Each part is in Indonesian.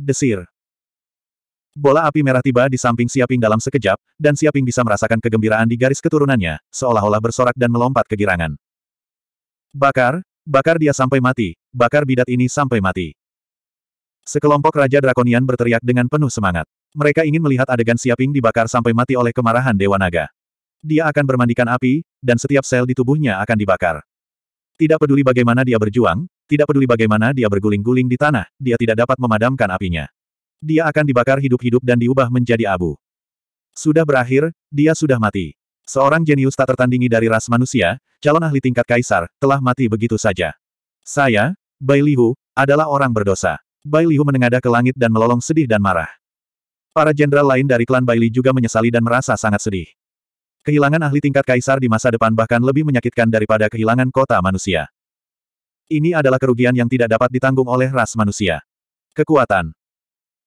Desir. Bola api merah tiba di samping Siaping dalam sekejap, dan Siaping bisa merasakan kegembiraan di garis keturunannya, seolah-olah bersorak dan melompat kegirangan. Bakar, bakar dia sampai mati, bakar bidat ini sampai mati. Sekelompok Raja Drakonian berteriak dengan penuh semangat. Mereka ingin melihat adegan Siaping dibakar sampai mati oleh kemarahan Dewa Naga. Dia akan bermandikan api, dan setiap sel di tubuhnya akan dibakar. Tidak peduli bagaimana dia berjuang, tidak peduli bagaimana dia berguling-guling di tanah, dia tidak dapat memadamkan apinya. Dia akan dibakar hidup-hidup dan diubah menjadi abu. Sudah berakhir, dia sudah mati. Seorang jenius tak tertandingi dari ras manusia, calon ahli tingkat kaisar, telah mati begitu saja. Saya, Bai Lihu, adalah orang berdosa. Bai Lihu menengadah ke langit dan melolong sedih dan marah. Para jenderal lain dari klan Bai Li juga menyesali dan merasa sangat sedih. Kehilangan ahli tingkat kaisar di masa depan bahkan lebih menyakitkan daripada kehilangan kota manusia. Ini adalah kerugian yang tidak dapat ditanggung oleh ras manusia. Kekuatan.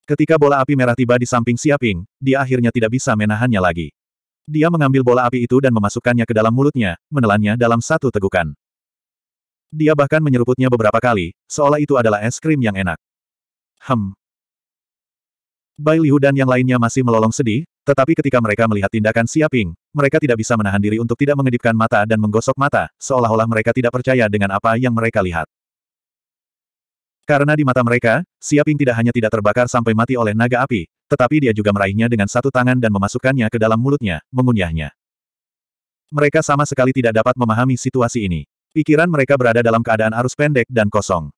Ketika bola api merah tiba di samping Siaping, dia akhirnya tidak bisa menahannya lagi. Dia mengambil bola api itu dan memasukkannya ke dalam mulutnya, menelannya dalam satu tegukan. Dia bahkan menyeruputnya beberapa kali, seolah itu adalah es krim yang enak. Hem. Bai Liu dan yang lainnya masih melolong sedih, tetapi ketika mereka melihat tindakan Siaping, mereka tidak bisa menahan diri untuk tidak mengedipkan mata dan menggosok mata, seolah-olah mereka tidak percaya dengan apa yang mereka lihat. Karena di mata mereka, Siaping tidak hanya tidak terbakar sampai mati oleh naga api, tetapi dia juga meraihnya dengan satu tangan dan memasukkannya ke dalam mulutnya, mengunyahnya. Mereka sama sekali tidak dapat memahami situasi ini. Pikiran mereka berada dalam keadaan arus pendek dan kosong.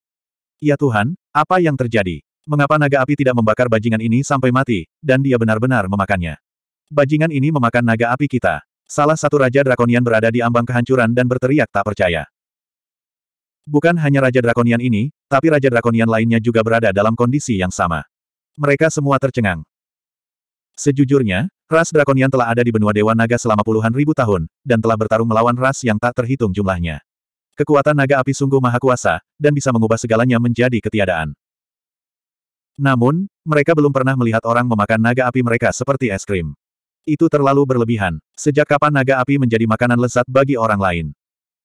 Ya Tuhan, apa yang terjadi? Mengapa naga api tidak membakar bajingan ini sampai mati, dan dia benar-benar memakannya? Bajingan ini memakan naga api kita. Salah satu Raja Drakonian berada di ambang kehancuran dan berteriak tak percaya. Bukan hanya Raja Drakonian ini, tapi Raja Drakonian lainnya juga berada dalam kondisi yang sama. Mereka semua tercengang. Sejujurnya, ras Drakonian telah ada di benua Dewa Naga selama puluhan ribu tahun, dan telah bertarung melawan ras yang tak terhitung jumlahnya. Kekuatan naga api sungguh maha kuasa, dan bisa mengubah segalanya menjadi ketiadaan. Namun, mereka belum pernah melihat orang memakan naga api mereka seperti es krim. Itu terlalu berlebihan. Sejak kapan naga api menjadi makanan lezat bagi orang lain?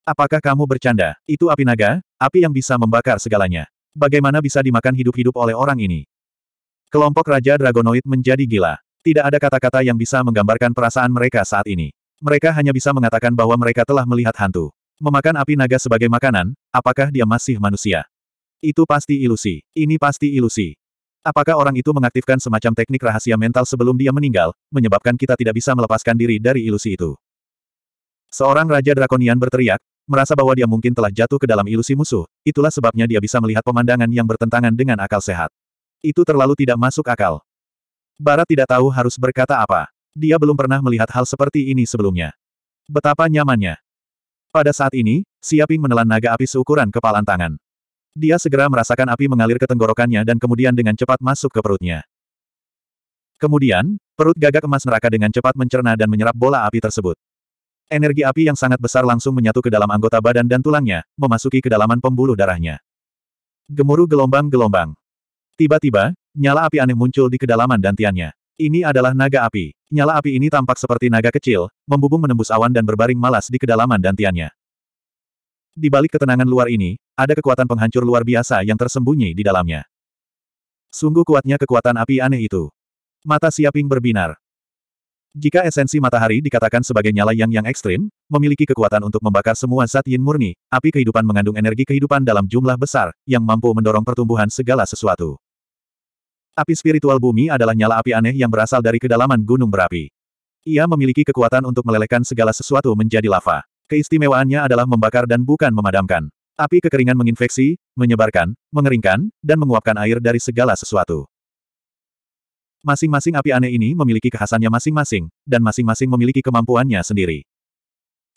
Apakah kamu bercanda? Itu api naga, api yang bisa membakar segalanya. Bagaimana bisa dimakan hidup-hidup oleh orang ini? Kelompok Raja Dragonoid menjadi gila. Tidak ada kata-kata yang bisa menggambarkan perasaan mereka saat ini. Mereka hanya bisa mengatakan bahwa mereka telah melihat hantu. Memakan api naga sebagai makanan, apakah dia masih manusia? Itu pasti ilusi. Ini pasti ilusi. Apakah orang itu mengaktifkan semacam teknik rahasia mental sebelum dia meninggal, menyebabkan kita tidak bisa melepaskan diri dari ilusi itu? Seorang Raja Drakonian berteriak, merasa bahwa dia mungkin telah jatuh ke dalam ilusi musuh, itulah sebabnya dia bisa melihat pemandangan yang bertentangan dengan akal sehat. Itu terlalu tidak masuk akal. Barat tidak tahu harus berkata apa. Dia belum pernah melihat hal seperti ini sebelumnya. Betapa nyamannya. Pada saat ini, Siaping menelan naga api seukuran kepalan tangan. Dia segera merasakan api mengalir ke tenggorokannya dan kemudian dengan cepat masuk ke perutnya. Kemudian, perut gagak emas neraka dengan cepat mencerna dan menyerap bola api tersebut. Energi api yang sangat besar langsung menyatu ke dalam anggota badan dan tulangnya, memasuki kedalaman pembuluh darahnya. Gemuruh gelombang-gelombang. Tiba-tiba, nyala api aneh muncul di kedalaman dantiannya. Ini adalah naga api. Nyala api ini tampak seperti naga kecil, membubung menembus awan dan berbaring malas di kedalaman dantiannya. Di balik ketenangan luar ini, ada kekuatan penghancur luar biasa yang tersembunyi di dalamnya. Sungguh kuatnya kekuatan api aneh itu. Mata Siaping berbinar. Jika esensi matahari dikatakan sebagai nyala yang yang ekstrim, memiliki kekuatan untuk membakar semua zat yin murni, api kehidupan mengandung energi kehidupan dalam jumlah besar, yang mampu mendorong pertumbuhan segala sesuatu. Api spiritual bumi adalah nyala api aneh yang berasal dari kedalaman gunung berapi. Ia memiliki kekuatan untuk melelehkan segala sesuatu menjadi lava. Keistimewaannya adalah membakar dan bukan memadamkan. Api kekeringan menginfeksi, menyebarkan, mengeringkan, dan menguapkan air dari segala sesuatu. Masing-masing api aneh ini memiliki kekhasannya masing-masing, dan masing-masing memiliki kemampuannya sendiri.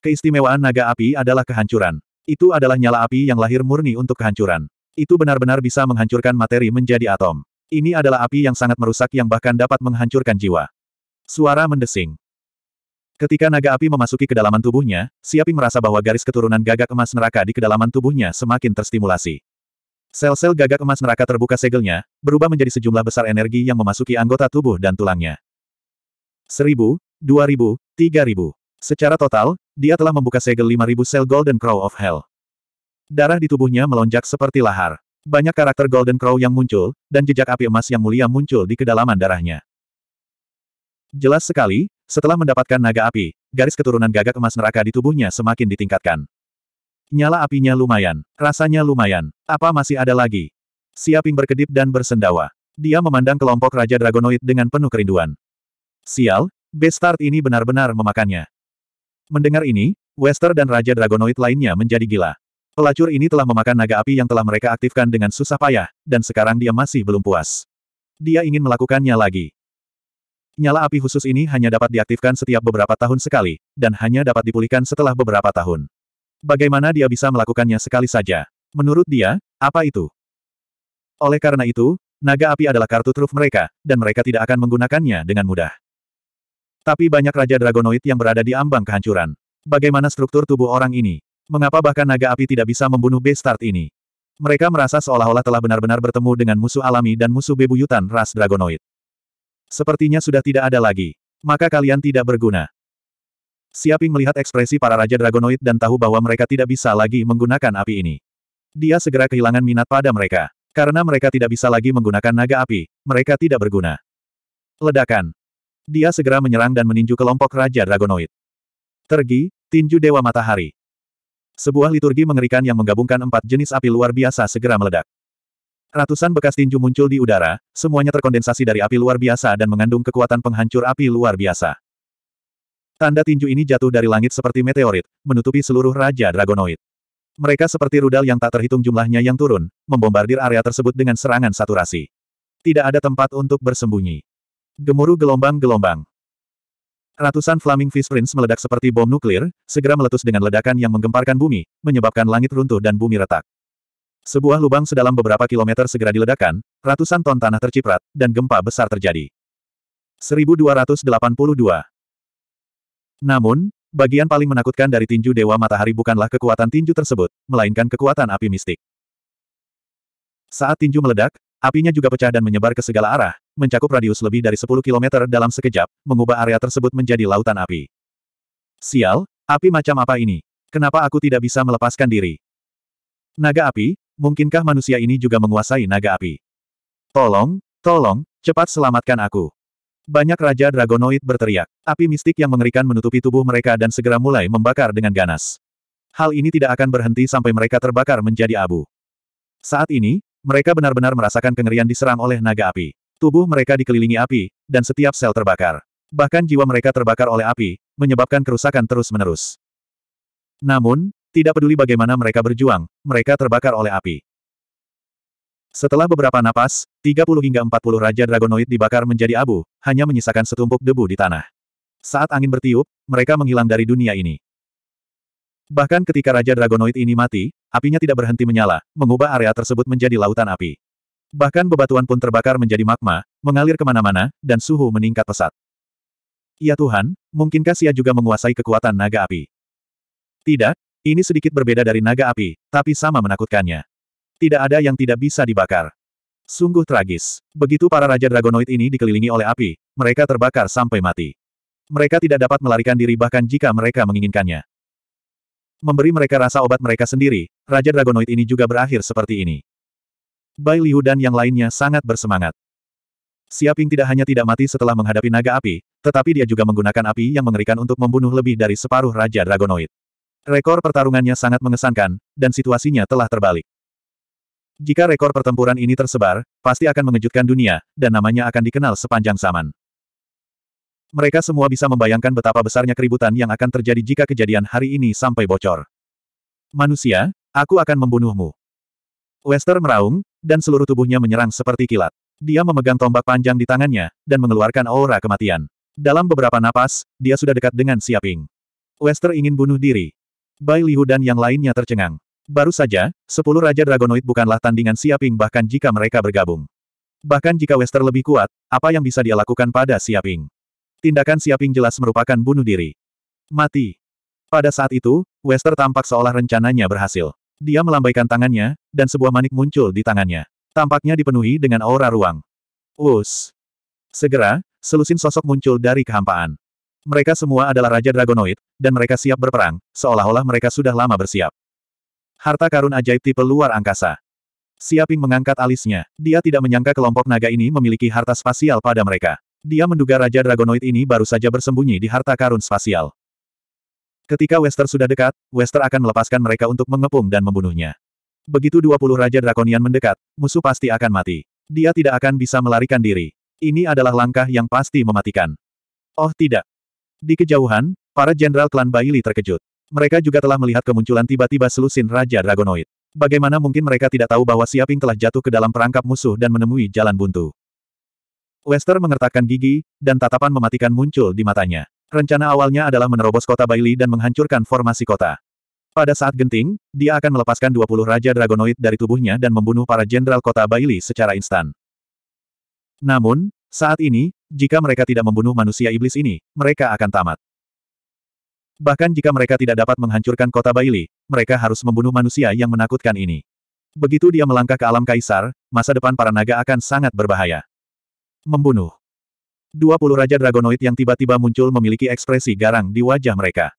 Keistimewaan naga api adalah kehancuran. Itu adalah nyala api yang lahir murni untuk kehancuran. Itu benar-benar bisa menghancurkan materi menjadi atom. Ini adalah api yang sangat merusak yang bahkan dapat menghancurkan jiwa. Suara mendesing. Ketika naga api memasuki kedalaman tubuhnya, Siapi merasa bahwa garis keturunan gagak emas neraka di kedalaman tubuhnya semakin terstimulasi. Sel-sel gagak emas neraka terbuka segelnya, berubah menjadi sejumlah besar energi yang memasuki anggota tubuh dan tulangnya. Seribu, dua ribu, tiga ribu. Secara total, dia telah membuka segel lima ribu sel Golden Crow of Hell. Darah di tubuhnya melonjak seperti lahar. Banyak karakter Golden Crow yang muncul, dan jejak api emas yang mulia muncul di kedalaman darahnya. Jelas sekali, setelah mendapatkan naga api, garis keturunan gagak emas neraka di tubuhnya semakin ditingkatkan. Nyala apinya lumayan, rasanya lumayan. Apa masih ada lagi? Siaping berkedip dan bersendawa. Dia memandang kelompok Raja Dragonoid dengan penuh kerinduan. Sial, Bestart ini benar-benar memakannya. Mendengar ini, Wester dan Raja Dragonoid lainnya menjadi gila. Pelacur ini telah memakan naga api yang telah mereka aktifkan dengan susah payah, dan sekarang dia masih belum puas. Dia ingin melakukannya lagi. Nyala api khusus ini hanya dapat diaktifkan setiap beberapa tahun sekali, dan hanya dapat dipulihkan setelah beberapa tahun. Bagaimana dia bisa melakukannya sekali saja? Menurut dia, apa itu? Oleh karena itu, naga api adalah kartu truf mereka, dan mereka tidak akan menggunakannya dengan mudah. Tapi banyak Raja Dragonoid yang berada di ambang kehancuran. Bagaimana struktur tubuh orang ini? Mengapa bahkan naga api tidak bisa membunuh Beastart ini? Mereka merasa seolah-olah telah benar-benar bertemu dengan musuh alami dan musuh bebuyutan ras Dragonoid. Sepertinya sudah tidak ada lagi. Maka kalian tidak berguna. Siaping melihat ekspresi para Raja Dragonoid dan tahu bahwa mereka tidak bisa lagi menggunakan api ini. Dia segera kehilangan minat pada mereka. Karena mereka tidak bisa lagi menggunakan naga api, mereka tidak berguna. Ledakan. Dia segera menyerang dan meninju kelompok Raja Dragonoid. Tergi, tinju Dewa Matahari. Sebuah liturgi mengerikan yang menggabungkan empat jenis api luar biasa segera meledak. Ratusan bekas tinju muncul di udara, semuanya terkondensasi dari api luar biasa dan mengandung kekuatan penghancur api luar biasa. Tanda tinju ini jatuh dari langit seperti meteorit, menutupi seluruh Raja Dragonoid. Mereka seperti rudal yang tak terhitung jumlahnya yang turun, membombardir area tersebut dengan serangan saturasi. Tidak ada tempat untuk bersembunyi. Gemuruh gelombang-gelombang. Ratusan Flaming fish Prince meledak seperti bom nuklir, segera meletus dengan ledakan yang menggemparkan bumi, menyebabkan langit runtuh dan bumi retak. Sebuah lubang sedalam beberapa kilometer segera diledakkan, ratusan ton tanah terciprat, dan gempa besar terjadi. 1282 Namun, bagian paling menakutkan dari tinju Dewa Matahari bukanlah kekuatan tinju tersebut, melainkan kekuatan api mistik. Saat tinju meledak, apinya juga pecah dan menyebar ke segala arah, mencakup radius lebih dari 10 km dalam sekejap, mengubah area tersebut menjadi lautan api. Sial, api macam apa ini? Kenapa aku tidak bisa melepaskan diri? Naga api, Mungkinkah manusia ini juga menguasai naga api? Tolong, tolong, cepat selamatkan aku. Banyak Raja Dragonoid berteriak. Api mistik yang mengerikan menutupi tubuh mereka dan segera mulai membakar dengan ganas. Hal ini tidak akan berhenti sampai mereka terbakar menjadi abu. Saat ini, mereka benar-benar merasakan kengerian diserang oleh naga api. Tubuh mereka dikelilingi api, dan setiap sel terbakar. Bahkan jiwa mereka terbakar oleh api, menyebabkan kerusakan terus-menerus. Namun, tidak peduli bagaimana mereka berjuang, mereka terbakar oleh api. Setelah beberapa napas, 30 hingga 40 Raja Dragonoid dibakar menjadi abu, hanya menyisakan setumpuk debu di tanah. Saat angin bertiup, mereka menghilang dari dunia ini. Bahkan ketika Raja Dragonoid ini mati, apinya tidak berhenti menyala, mengubah area tersebut menjadi lautan api. Bahkan bebatuan pun terbakar menjadi magma, mengalir kemana-mana, dan suhu meningkat pesat. Ya Tuhan, mungkinkah Sia juga menguasai kekuatan naga api? Tidak, ini sedikit berbeda dari naga api, tapi sama menakutkannya. Tidak ada yang tidak bisa dibakar. Sungguh tragis. Begitu para Raja Dragonoid ini dikelilingi oleh api, mereka terbakar sampai mati. Mereka tidak dapat melarikan diri bahkan jika mereka menginginkannya. Memberi mereka rasa obat mereka sendiri, Raja Dragonoid ini juga berakhir seperti ini. Bai Liu dan yang lainnya sangat bersemangat. Siaping tidak hanya tidak mati setelah menghadapi naga api, tetapi dia juga menggunakan api yang mengerikan untuk membunuh lebih dari separuh Raja Dragonoid. Rekor pertarungannya sangat mengesankan, dan situasinya telah terbalik. Jika rekor pertempuran ini tersebar, pasti akan mengejutkan dunia, dan namanya akan dikenal sepanjang zaman. Mereka semua bisa membayangkan betapa besarnya keributan yang akan terjadi jika kejadian hari ini sampai bocor. Manusia, aku akan membunuhmu. Wester meraung, dan seluruh tubuhnya menyerang seperti kilat. Dia memegang tombak panjang di tangannya, dan mengeluarkan aura kematian. Dalam beberapa napas, dia sudah dekat dengan Siaping. Wester ingin bunuh diri, Bai Liu dan yang lainnya tercengang. Baru saja, sepuluh Raja Dragonoid bukanlah tandingan Siaping bahkan jika mereka bergabung. Bahkan jika Wester lebih kuat, apa yang bisa dia lakukan pada Siaping? Tindakan Siaping jelas merupakan bunuh diri. Mati. Pada saat itu, Wester tampak seolah rencananya berhasil. Dia melambaikan tangannya, dan sebuah manik muncul di tangannya. Tampaknya dipenuhi dengan aura ruang. Us. Segera, selusin sosok muncul dari kehampaan. Mereka semua adalah Raja Dragonoid, dan mereka siap berperang, seolah-olah mereka sudah lama bersiap. Harta karun ajaib tipe luar angkasa. Siaping mengangkat alisnya. Dia tidak menyangka kelompok naga ini memiliki harta spasial pada mereka. Dia menduga Raja Dragonoid ini baru saja bersembunyi di harta karun spasial. Ketika Wester sudah dekat, Wester akan melepaskan mereka untuk mengepung dan membunuhnya. Begitu 20 Raja Drakonian mendekat, musuh pasti akan mati. Dia tidak akan bisa melarikan diri. Ini adalah langkah yang pasti mematikan. Oh tidak, di kejauhan, para jenderal klan Baili terkejut. Mereka juga telah melihat kemunculan tiba-tiba selusin Raja Dragonoid. Bagaimana mungkin mereka tidak tahu bahwa Siaping telah jatuh ke dalam perangkap musuh dan menemui jalan buntu? Wester mengertakkan gigi, dan tatapan mematikan muncul di matanya. Rencana awalnya adalah menerobos kota Baili dan menghancurkan formasi kota. Pada saat genting, dia akan melepaskan 20 Raja Dragonoid dari tubuhnya dan membunuh para jenderal kota Baili secara instan. Namun, saat ini, jika mereka tidak membunuh manusia iblis ini, mereka akan tamat. Bahkan jika mereka tidak dapat menghancurkan kota Baili, mereka harus membunuh manusia yang menakutkan ini. Begitu dia melangkah ke alam kaisar, masa depan para naga akan sangat berbahaya. Membunuh. Dua Raja Dragonoid yang tiba-tiba muncul memiliki ekspresi garang di wajah mereka.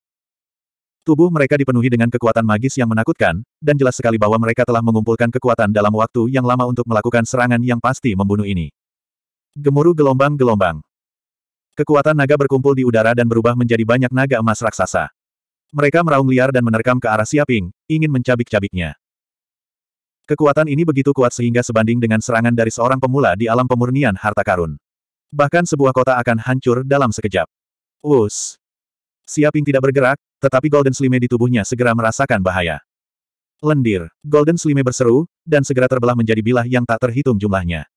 Tubuh mereka dipenuhi dengan kekuatan magis yang menakutkan, dan jelas sekali bahwa mereka telah mengumpulkan kekuatan dalam waktu yang lama untuk melakukan serangan yang pasti membunuh ini. Gemuruh gelombang-gelombang. Kekuatan naga berkumpul di udara dan berubah menjadi banyak naga emas raksasa. Mereka meraung liar dan menerkam ke arah Siaping, ingin mencabik-cabiknya. Kekuatan ini begitu kuat sehingga sebanding dengan serangan dari seorang pemula di alam pemurnian harta karun. Bahkan sebuah kota akan hancur dalam sekejap. Us. Siaping tidak bergerak, tetapi Golden Slime di tubuhnya segera merasakan bahaya. Lendir, Golden Slime berseru, dan segera terbelah menjadi bilah yang tak terhitung jumlahnya.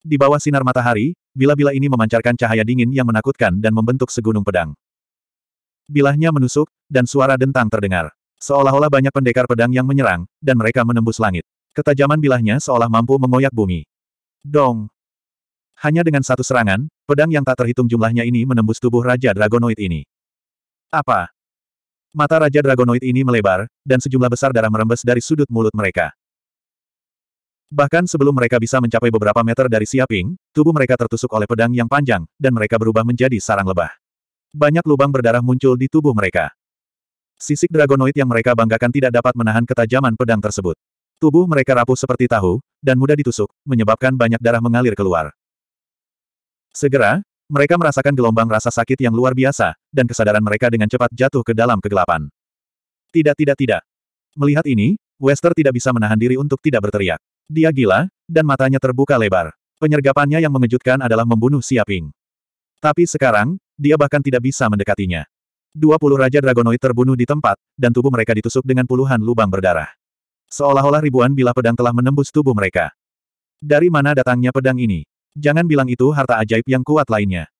Di bawah sinar matahari, bila-bila ini memancarkan cahaya dingin yang menakutkan dan membentuk segunung pedang. Bilahnya menusuk, dan suara dentang terdengar. Seolah-olah banyak pendekar pedang yang menyerang, dan mereka menembus langit. Ketajaman bilahnya seolah mampu mengoyak bumi. Dong! Hanya dengan satu serangan, pedang yang tak terhitung jumlahnya ini menembus tubuh Raja Dragonoid ini. Apa? Mata Raja Dragonoid ini melebar, dan sejumlah besar darah merembes dari sudut mulut mereka. Bahkan sebelum mereka bisa mencapai beberapa meter dari Siaping, tubuh mereka tertusuk oleh pedang yang panjang, dan mereka berubah menjadi sarang lebah. Banyak lubang berdarah muncul di tubuh mereka. Sisik dragonoid yang mereka banggakan tidak dapat menahan ketajaman pedang tersebut. Tubuh mereka rapuh seperti tahu, dan mudah ditusuk, menyebabkan banyak darah mengalir keluar. Segera, mereka merasakan gelombang rasa sakit yang luar biasa, dan kesadaran mereka dengan cepat jatuh ke dalam kegelapan. Tidak tidak tidak. Melihat ini, Wester tidak bisa menahan diri untuk tidak berteriak. Dia gila, dan matanya terbuka lebar. Penyergapannya yang mengejutkan adalah membunuh Siaping. Tapi sekarang, dia bahkan tidak bisa mendekatinya. Dua Raja Dragonoid terbunuh di tempat, dan tubuh mereka ditusuk dengan puluhan lubang berdarah. Seolah-olah ribuan bilah pedang telah menembus tubuh mereka. Dari mana datangnya pedang ini? Jangan bilang itu harta ajaib yang kuat lainnya.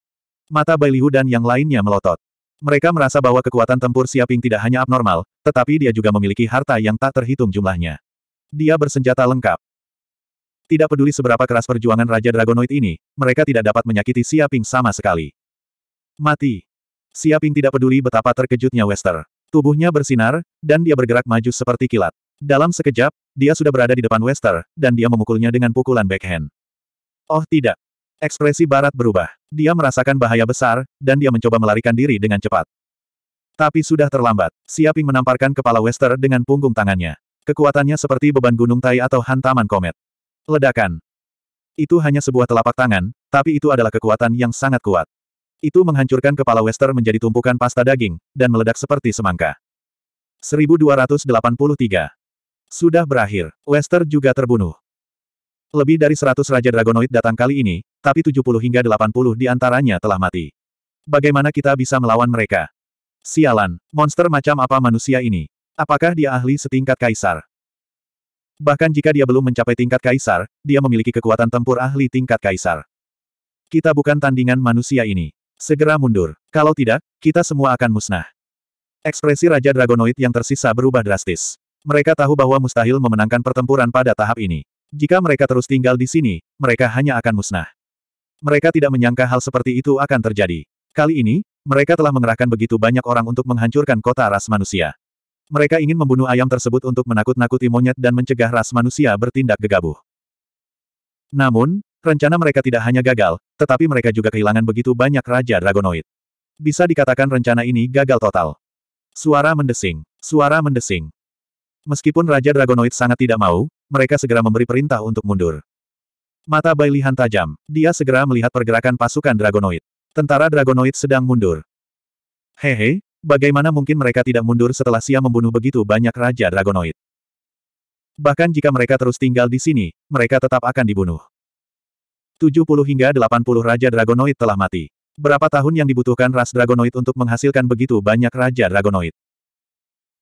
Mata Bailihu dan yang lainnya melotot. Mereka merasa bahwa kekuatan tempur Siaping tidak hanya abnormal, tetapi dia juga memiliki harta yang tak terhitung jumlahnya. Dia bersenjata lengkap. Tidak peduli seberapa keras perjuangan Raja Dragonoid ini, mereka tidak dapat menyakiti Siaping sama sekali. Mati. Siaping tidak peduli betapa terkejutnya Wester. Tubuhnya bersinar, dan dia bergerak maju seperti kilat. Dalam sekejap, dia sudah berada di depan Wester, dan dia memukulnya dengan pukulan backhand. Oh tidak. Ekspresi Barat berubah. Dia merasakan bahaya besar, dan dia mencoba melarikan diri dengan cepat. Tapi sudah terlambat. Siaping menamparkan kepala Wester dengan punggung tangannya. Kekuatannya seperti beban gunung tai atau hantaman komet. Ledakan. Itu hanya sebuah telapak tangan, tapi itu adalah kekuatan yang sangat kuat. Itu menghancurkan kepala Wester menjadi tumpukan pasta daging, dan meledak seperti semangka. 1283. Sudah berakhir, Wester juga terbunuh. Lebih dari 100 Raja Dragonoid datang kali ini, tapi 70 hingga 80 di antaranya telah mati. Bagaimana kita bisa melawan mereka? Sialan, monster macam apa manusia ini? Apakah dia ahli setingkat kaisar? Bahkan jika dia belum mencapai tingkat kaisar, dia memiliki kekuatan tempur ahli tingkat kaisar. Kita bukan tandingan manusia ini. Segera mundur. Kalau tidak, kita semua akan musnah. Ekspresi Raja Dragonoid yang tersisa berubah drastis. Mereka tahu bahwa mustahil memenangkan pertempuran pada tahap ini. Jika mereka terus tinggal di sini, mereka hanya akan musnah. Mereka tidak menyangka hal seperti itu akan terjadi. Kali ini, mereka telah mengerahkan begitu banyak orang untuk menghancurkan kota ras manusia. Mereka ingin membunuh ayam tersebut untuk menakut-nakuti monyet dan mencegah ras manusia bertindak gegabah. Namun, rencana mereka tidak hanya gagal, tetapi mereka juga kehilangan begitu banyak Raja Dragonoid. Bisa dikatakan rencana ini gagal total. Suara mendesing. Suara mendesing. Meskipun Raja Dragonoid sangat tidak mau, mereka segera memberi perintah untuk mundur. Mata Bailihan tajam, dia segera melihat pergerakan pasukan Dragonoid. Tentara Dragonoid sedang mundur. Hehe, Bagaimana mungkin mereka tidak mundur setelah Sia membunuh begitu banyak Raja Dragonoid? Bahkan jika mereka terus tinggal di sini, mereka tetap akan dibunuh. 70 hingga 80 Raja Dragonoid telah mati. Berapa tahun yang dibutuhkan ras Dragonoid untuk menghasilkan begitu banyak Raja Dragonoid?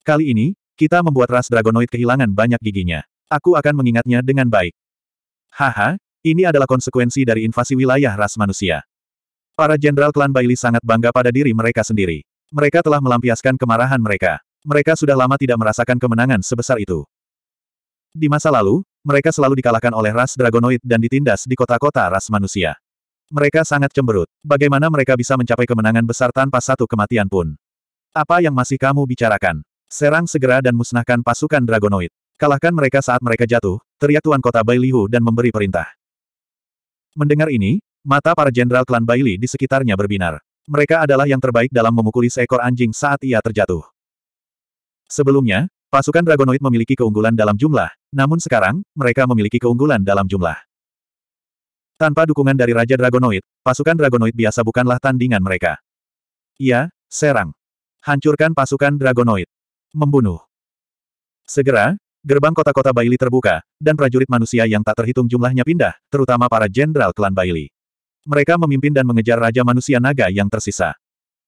Kali ini, kita membuat ras Dragonoid kehilangan banyak giginya. Aku akan mengingatnya dengan baik. Haha, ini adalah konsekuensi dari invasi wilayah ras manusia. Para jenderal klan Baili sangat bangga pada diri mereka sendiri. Mereka telah melampiaskan kemarahan mereka. Mereka sudah lama tidak merasakan kemenangan sebesar itu. Di masa lalu, mereka selalu dikalahkan oleh ras dragonoid dan ditindas di kota-kota ras manusia. Mereka sangat cemberut. Bagaimana mereka bisa mencapai kemenangan besar tanpa satu kematian pun? Apa yang masih kamu bicarakan? Serang segera dan musnahkan pasukan dragonoid. Kalahkan mereka saat mereka jatuh, teriak Tuan Kota Bailihu dan memberi perintah. Mendengar ini, mata para jenderal klan Baili di sekitarnya berbinar. Mereka adalah yang terbaik dalam memukuli seekor anjing saat ia terjatuh. Sebelumnya, pasukan Dragonoid memiliki keunggulan dalam jumlah, namun sekarang, mereka memiliki keunggulan dalam jumlah. Tanpa dukungan dari Raja Dragonoid, pasukan Dragonoid biasa bukanlah tandingan mereka. Ia, serang. Hancurkan pasukan Dragonoid. Membunuh. Segera, Gerbang kota-kota Baili terbuka, dan prajurit manusia yang tak terhitung jumlahnya pindah, terutama para jenderal klan Baili. Mereka memimpin dan mengejar Raja Manusia Naga yang tersisa.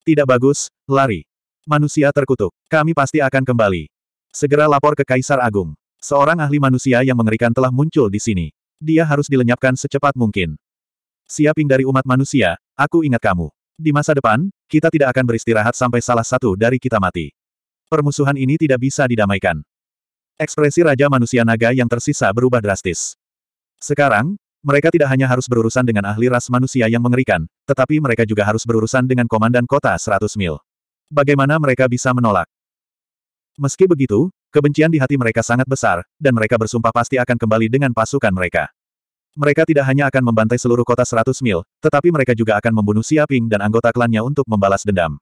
Tidak bagus, lari. Manusia terkutuk. Kami pasti akan kembali. Segera lapor ke Kaisar Agung. Seorang ahli manusia yang mengerikan telah muncul di sini. Dia harus dilenyapkan secepat mungkin. Siaping dari umat manusia, aku ingat kamu. Di masa depan, kita tidak akan beristirahat sampai salah satu dari kita mati. Permusuhan ini tidak bisa didamaikan. Ekspresi Raja Manusia Naga yang tersisa berubah drastis. Sekarang, mereka tidak hanya harus berurusan dengan ahli ras manusia yang mengerikan, tetapi mereka juga harus berurusan dengan komandan kota 100 mil. Bagaimana mereka bisa menolak? Meski begitu, kebencian di hati mereka sangat besar, dan mereka bersumpah pasti akan kembali dengan pasukan mereka. Mereka tidak hanya akan membantai seluruh kota 100 mil, tetapi mereka juga akan membunuh Siaping dan anggota klannya untuk membalas dendam.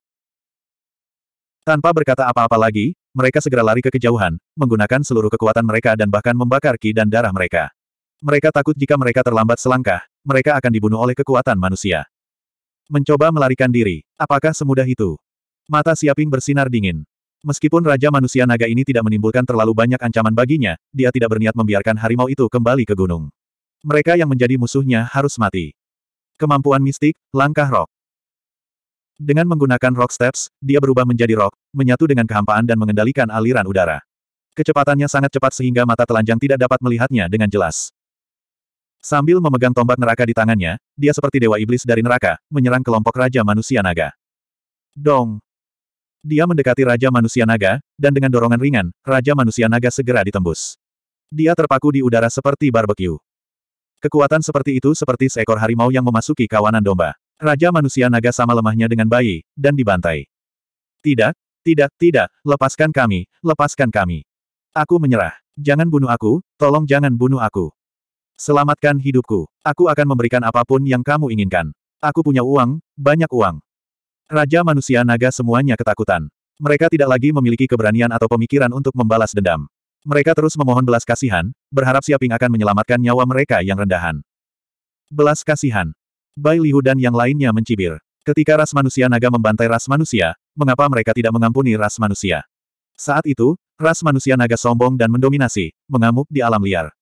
Tanpa berkata apa-apa lagi, mereka segera lari ke kejauhan, menggunakan seluruh kekuatan mereka dan bahkan membakar ki dan darah mereka. Mereka takut jika mereka terlambat selangkah, mereka akan dibunuh oleh kekuatan manusia. Mencoba melarikan diri, apakah semudah itu? Mata Siaping bersinar dingin. Meskipun Raja Manusia Naga ini tidak menimbulkan terlalu banyak ancaman baginya, dia tidak berniat membiarkan harimau itu kembali ke gunung. Mereka yang menjadi musuhnya harus mati. Kemampuan mistik, langkah rok. Dengan menggunakan rock steps, dia berubah menjadi rock, menyatu dengan kehampaan dan mengendalikan aliran udara. Kecepatannya sangat cepat sehingga mata telanjang tidak dapat melihatnya dengan jelas. Sambil memegang tombak neraka di tangannya, dia seperti dewa iblis dari neraka, menyerang kelompok Raja Manusia Naga. Dong! Dia mendekati Raja Manusia Naga, dan dengan dorongan ringan, Raja Manusia Naga segera ditembus. Dia terpaku di udara seperti barbekyu. Kekuatan seperti itu seperti seekor harimau yang memasuki kawanan domba. Raja Manusia Naga sama lemahnya dengan bayi, dan dibantai. Tidak, tidak, tidak, lepaskan kami, lepaskan kami. Aku menyerah. Jangan bunuh aku, tolong jangan bunuh aku. Selamatkan hidupku. Aku akan memberikan apapun yang kamu inginkan. Aku punya uang, banyak uang. Raja manusia naga semuanya ketakutan. Mereka tidak lagi memiliki keberanian atau pemikiran untuk membalas dendam. Mereka terus memohon belas kasihan, berharap Siaping akan menyelamatkan nyawa mereka yang rendahan. Belas kasihan. Bai Lihu dan yang lainnya mencibir. Ketika ras manusia naga membantai ras manusia, mengapa mereka tidak mengampuni ras manusia? Saat itu, ras manusia naga sombong dan mendominasi, mengamuk di alam liar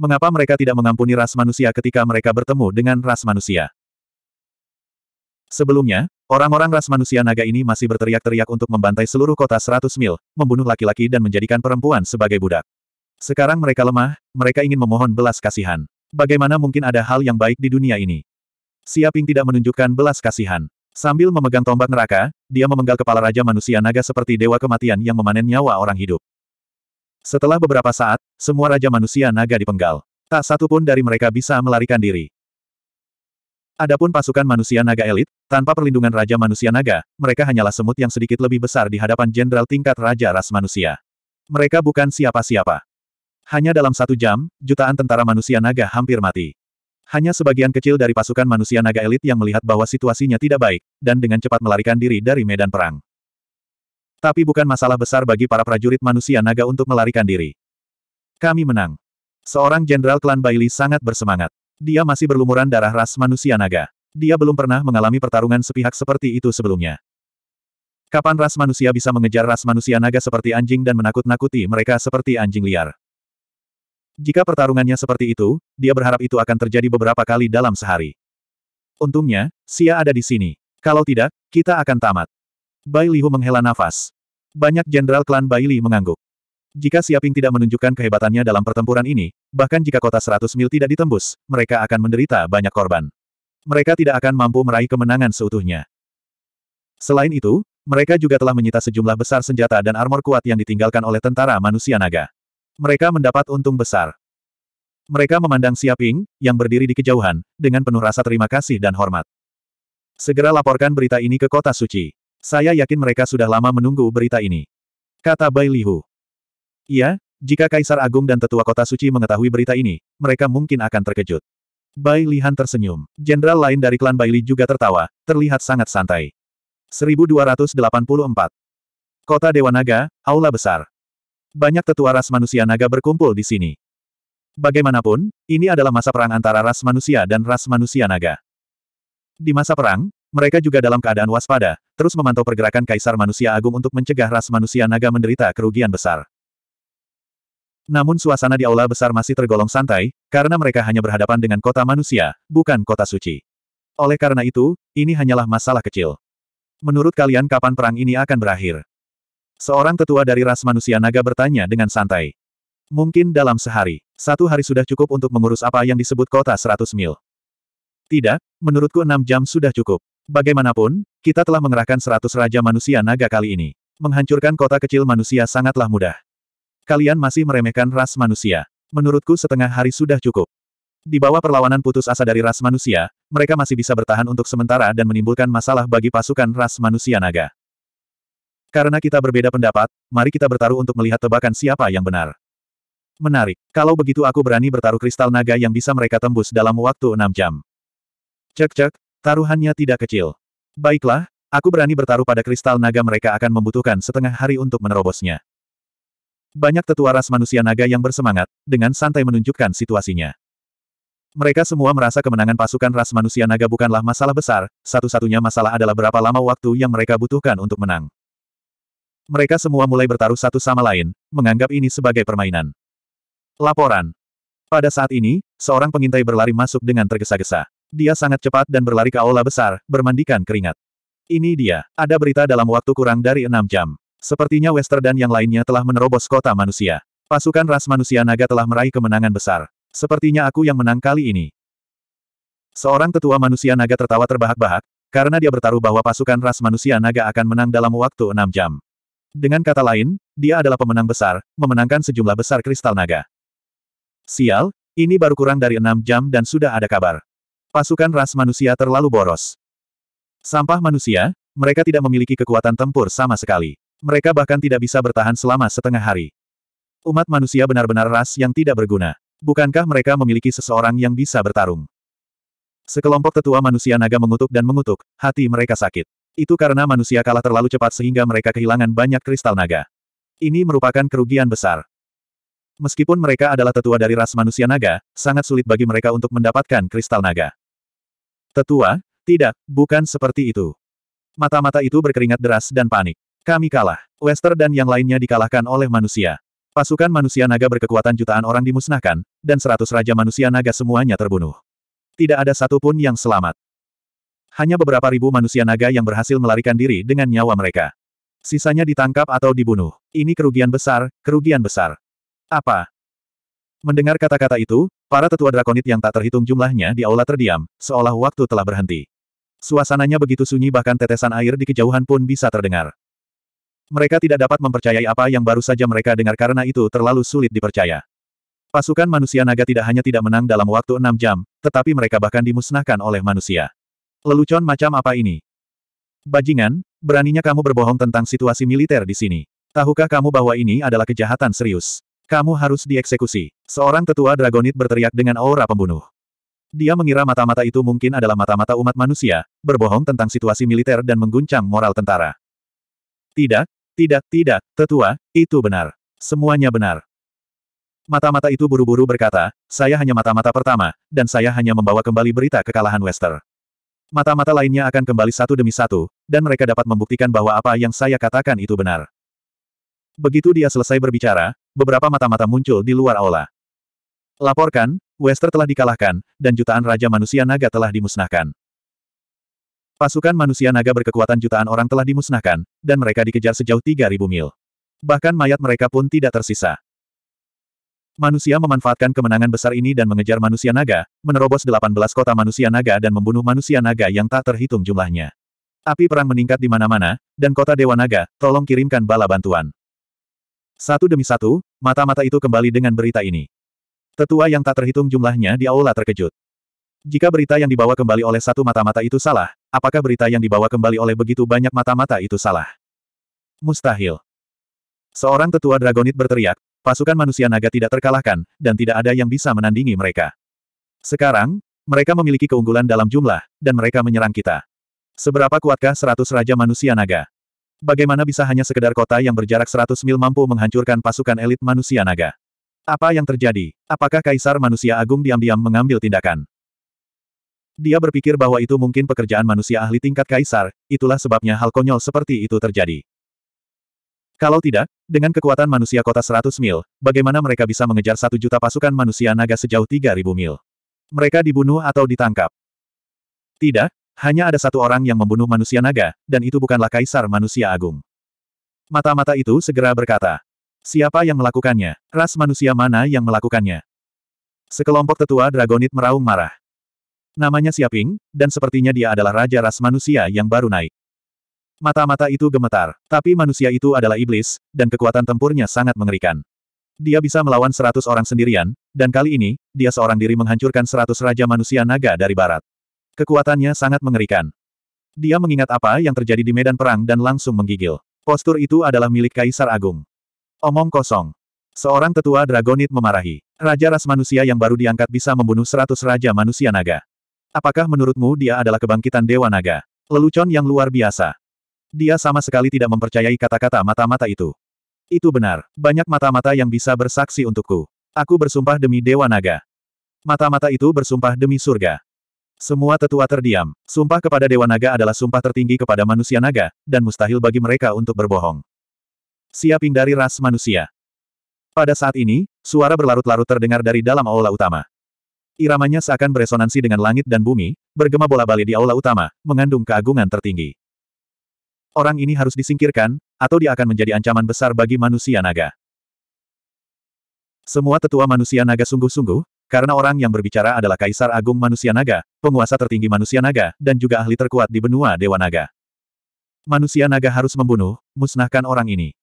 mengapa mereka tidak mengampuni ras manusia ketika mereka bertemu dengan ras manusia? Sebelumnya, orang-orang ras manusia naga ini masih berteriak-teriak untuk membantai seluruh kota 100 mil, membunuh laki-laki dan menjadikan perempuan sebagai budak. Sekarang mereka lemah, mereka ingin memohon belas kasihan. Bagaimana mungkin ada hal yang baik di dunia ini? Siaping tidak menunjukkan belas kasihan. Sambil memegang tombak neraka, dia memenggal kepala Raja Manusia Naga seperti dewa kematian yang memanen nyawa orang hidup. Setelah beberapa saat, semua raja manusia naga dipenggal. Tak satu pun dari mereka bisa melarikan diri. Adapun pasukan manusia naga elit, tanpa perlindungan raja manusia naga, mereka hanyalah semut yang sedikit lebih besar di hadapan jenderal tingkat raja ras manusia. Mereka bukan siapa-siapa. Hanya dalam satu jam, jutaan tentara manusia naga hampir mati. Hanya sebagian kecil dari pasukan manusia naga elit yang melihat bahwa situasinya tidak baik, dan dengan cepat melarikan diri dari medan perang. Tapi bukan masalah besar bagi para prajurit manusia naga untuk melarikan diri. Kami menang. Seorang jenderal klan Baili sangat bersemangat. Dia masih berlumuran darah ras manusia naga. Dia belum pernah mengalami pertarungan sepihak seperti itu sebelumnya. Kapan ras manusia bisa mengejar ras manusia naga seperti anjing dan menakut-nakuti mereka seperti anjing liar? Jika pertarungannya seperti itu, dia berharap itu akan terjadi beberapa kali dalam sehari. Untungnya, Sia ada di sini. Kalau tidak, kita akan tamat. Bai Lihu menghela nafas. Banyak jenderal klan Bai Li mengangguk. Jika Siaping tidak menunjukkan kehebatannya dalam pertempuran ini, bahkan jika kota 100 mil tidak ditembus, mereka akan menderita banyak korban. Mereka tidak akan mampu meraih kemenangan seutuhnya. Selain itu, mereka juga telah menyita sejumlah besar senjata dan armor kuat yang ditinggalkan oleh tentara manusia naga. Mereka mendapat untung besar. Mereka memandang Siaping, yang berdiri di kejauhan, dengan penuh rasa terima kasih dan hormat. Segera laporkan berita ini ke kota suci. Saya yakin mereka sudah lama menunggu berita ini. Kata Bai Lihu. Iya, jika Kaisar Agung dan Tetua Kota Suci mengetahui berita ini, mereka mungkin akan terkejut. Bai Lihan tersenyum. Jenderal lain dari klan Bai Li juga tertawa, terlihat sangat santai. 1284. Kota Dewa Naga, Aula Besar. Banyak tetua ras manusia naga berkumpul di sini. Bagaimanapun, ini adalah masa perang antara ras manusia dan ras manusia naga. Di masa perang, mereka juga dalam keadaan waspada, terus memantau pergerakan Kaisar Manusia Agung untuk mencegah ras manusia naga menderita kerugian besar. Namun suasana di aula besar masih tergolong santai, karena mereka hanya berhadapan dengan kota manusia, bukan kota suci. Oleh karena itu, ini hanyalah masalah kecil. Menurut kalian kapan perang ini akan berakhir? Seorang tetua dari ras manusia naga bertanya dengan santai. Mungkin dalam sehari, satu hari sudah cukup untuk mengurus apa yang disebut kota 100 mil. Tidak, menurutku enam jam sudah cukup. Bagaimanapun, kita telah mengerahkan seratus Raja Manusia Naga kali ini. Menghancurkan kota kecil manusia sangatlah mudah. Kalian masih meremehkan ras manusia. Menurutku setengah hari sudah cukup. Di bawah perlawanan putus asa dari ras manusia, mereka masih bisa bertahan untuk sementara dan menimbulkan masalah bagi pasukan ras manusia naga. Karena kita berbeda pendapat, mari kita bertaruh untuk melihat tebakan siapa yang benar. Menarik. Kalau begitu aku berani bertaruh kristal naga yang bisa mereka tembus dalam waktu enam jam. Cek cek, Taruhannya tidak kecil. Baiklah, aku berani bertaruh pada kristal naga mereka akan membutuhkan setengah hari untuk menerobosnya. Banyak tetua ras manusia naga yang bersemangat, dengan santai menunjukkan situasinya. Mereka semua merasa kemenangan pasukan ras manusia naga bukanlah masalah besar, satu-satunya masalah adalah berapa lama waktu yang mereka butuhkan untuk menang. Mereka semua mulai bertaruh satu sama lain, menganggap ini sebagai permainan. Laporan. Pada saat ini, seorang pengintai berlari masuk dengan tergesa-gesa. Dia sangat cepat dan berlari ke aula besar, bermandikan keringat. Ini dia, ada berita dalam waktu kurang dari enam jam. Sepertinya Wester dan yang lainnya telah menerobos kota manusia. Pasukan ras manusia naga telah meraih kemenangan besar. Sepertinya aku yang menang kali ini. Seorang tetua manusia naga tertawa terbahak-bahak, karena dia bertaruh bahwa pasukan ras manusia naga akan menang dalam waktu enam jam. Dengan kata lain, dia adalah pemenang besar, memenangkan sejumlah besar kristal naga. Sial, ini baru kurang dari enam jam dan sudah ada kabar. Pasukan ras manusia terlalu boros. Sampah manusia, mereka tidak memiliki kekuatan tempur sama sekali. Mereka bahkan tidak bisa bertahan selama setengah hari. Umat manusia benar-benar ras yang tidak berguna. Bukankah mereka memiliki seseorang yang bisa bertarung? Sekelompok tetua manusia naga mengutuk dan mengutuk, hati mereka sakit. Itu karena manusia kalah terlalu cepat sehingga mereka kehilangan banyak kristal naga. Ini merupakan kerugian besar. Meskipun mereka adalah tetua dari ras manusia naga, sangat sulit bagi mereka untuk mendapatkan kristal naga. Tetua, tidak, bukan seperti itu. Mata-mata itu berkeringat deras dan panik. Kami kalah. Wester dan yang lainnya dikalahkan oleh manusia. Pasukan manusia naga berkekuatan jutaan orang dimusnahkan, dan seratus raja manusia naga semuanya terbunuh. Tidak ada satupun yang selamat. Hanya beberapa ribu manusia naga yang berhasil melarikan diri dengan nyawa mereka. Sisanya ditangkap atau dibunuh. Ini kerugian besar, kerugian besar. Apa? Mendengar kata-kata itu, Para tetua drakonit yang tak terhitung jumlahnya di aula terdiam, seolah waktu telah berhenti. Suasananya begitu sunyi bahkan tetesan air di kejauhan pun bisa terdengar. Mereka tidak dapat mempercayai apa yang baru saja mereka dengar karena itu terlalu sulit dipercaya. Pasukan manusia naga tidak hanya tidak menang dalam waktu enam jam, tetapi mereka bahkan dimusnahkan oleh manusia. Lelucon macam apa ini? Bajingan, beraninya kamu berbohong tentang situasi militer di sini. Tahukah kamu bahwa ini adalah kejahatan serius? Kamu harus dieksekusi. Seorang tetua dragonit berteriak dengan aura pembunuh. Dia mengira mata-mata itu mungkin adalah mata-mata umat manusia, berbohong tentang situasi militer dan mengguncang moral tentara. Tidak, tidak, tidak, tetua, itu benar. Semuanya benar. Mata-mata itu buru-buru berkata, saya hanya mata-mata pertama, dan saya hanya membawa kembali berita kekalahan Wester. Mata-mata lainnya akan kembali satu demi satu, dan mereka dapat membuktikan bahwa apa yang saya katakan itu benar. Begitu dia selesai berbicara, beberapa mata-mata muncul di luar aula. Laporkan, Wester telah dikalahkan, dan jutaan Raja Manusia Naga telah dimusnahkan. Pasukan manusia naga berkekuatan jutaan orang telah dimusnahkan, dan mereka dikejar sejauh 3.000 mil. Bahkan mayat mereka pun tidak tersisa. Manusia memanfaatkan kemenangan besar ini dan mengejar manusia naga, menerobos 18 kota manusia naga dan membunuh manusia naga yang tak terhitung jumlahnya. Api perang meningkat di mana-mana, dan kota Dewa Naga, tolong kirimkan bala bantuan. Satu demi satu, mata-mata itu kembali dengan berita ini. Tetua yang tak terhitung jumlahnya di aula terkejut. Jika berita yang dibawa kembali oleh satu mata-mata itu salah, apakah berita yang dibawa kembali oleh begitu banyak mata-mata itu salah? Mustahil. Seorang tetua dragonit berteriak, pasukan manusia naga tidak terkalahkan, dan tidak ada yang bisa menandingi mereka. Sekarang, mereka memiliki keunggulan dalam jumlah, dan mereka menyerang kita. Seberapa kuatkah seratus raja manusia naga? Bagaimana bisa hanya sekedar kota yang berjarak 100 mil mampu menghancurkan pasukan elit manusia naga? Apa yang terjadi? Apakah Kaisar Manusia Agung diam-diam mengambil tindakan? Dia berpikir bahwa itu mungkin pekerjaan manusia ahli tingkat Kaisar, itulah sebabnya hal konyol seperti itu terjadi. Kalau tidak, dengan kekuatan manusia kota 100 mil, bagaimana mereka bisa mengejar satu juta pasukan manusia naga sejauh 3000 mil? Mereka dibunuh atau ditangkap? Tidak, hanya ada satu orang yang membunuh manusia naga, dan itu bukanlah kaisar manusia agung. Mata-mata itu segera berkata, Siapa yang melakukannya? Ras manusia mana yang melakukannya? Sekelompok tetua dragonit meraung marah. Namanya Siaping, dan sepertinya dia adalah raja ras manusia yang baru naik. Mata-mata itu gemetar, tapi manusia itu adalah iblis, dan kekuatan tempurnya sangat mengerikan. Dia bisa melawan seratus orang sendirian, dan kali ini, dia seorang diri menghancurkan seratus raja manusia naga dari barat. Kekuatannya sangat mengerikan. Dia mengingat apa yang terjadi di medan perang dan langsung menggigil. Postur itu adalah milik Kaisar Agung. Omong kosong. Seorang tetua Dragonit memarahi. Raja ras manusia yang baru diangkat bisa membunuh seratus raja manusia naga. Apakah menurutmu dia adalah kebangkitan Dewa Naga? Lelucon yang luar biasa. Dia sama sekali tidak mempercayai kata-kata mata-mata itu. Itu benar, banyak mata-mata yang bisa bersaksi untukku. Aku bersumpah demi Dewa Naga. Mata-mata itu bersumpah demi surga. Semua tetua terdiam. Sumpah kepada Dewa Naga adalah sumpah tertinggi kepada manusia naga, dan mustahil bagi mereka untuk berbohong. Siaping dari ras manusia. Pada saat ini, suara berlarut-larut terdengar dari dalam aula utama. Iramanya seakan beresonansi dengan langit dan bumi, bergema bola-bali di aula utama, mengandung keagungan tertinggi. Orang ini harus disingkirkan, atau dia akan menjadi ancaman besar bagi manusia naga. Semua tetua manusia naga sungguh-sungguh, karena orang yang berbicara adalah Kaisar Agung Manusia Naga, penguasa tertinggi manusia naga, dan juga ahli terkuat di benua Dewa Naga. Manusia naga harus membunuh, musnahkan orang ini.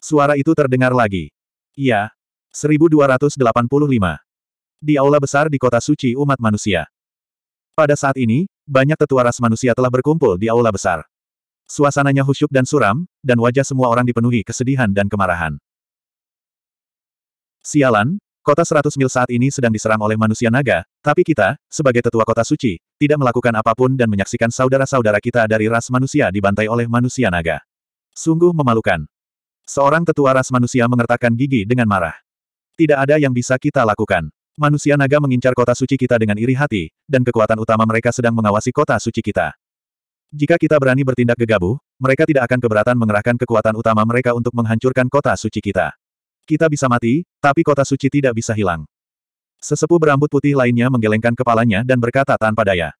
Suara itu terdengar lagi. Iya. 1285. Di aula besar di kota suci umat manusia. Pada saat ini, banyak tetua ras manusia telah berkumpul di aula besar. Suasananya husyuk dan suram, dan wajah semua orang dipenuhi kesedihan dan kemarahan. Sialan, Kota Seratus mil saat ini sedang diserang oleh manusia naga, tapi kita, sebagai tetua kota suci, tidak melakukan apapun dan menyaksikan saudara-saudara kita dari ras manusia dibantai oleh manusia naga. Sungguh memalukan. Seorang tetua ras manusia mengertakkan gigi dengan marah. Tidak ada yang bisa kita lakukan. Manusia naga mengincar kota suci kita dengan iri hati, dan kekuatan utama mereka sedang mengawasi kota suci kita. Jika kita berani bertindak gegabah, mereka tidak akan keberatan mengerahkan kekuatan utama mereka untuk menghancurkan kota suci kita. Kita bisa mati, tapi kota suci tidak bisa hilang. Sesepuh berambut putih lainnya menggelengkan kepalanya dan berkata tanpa daya.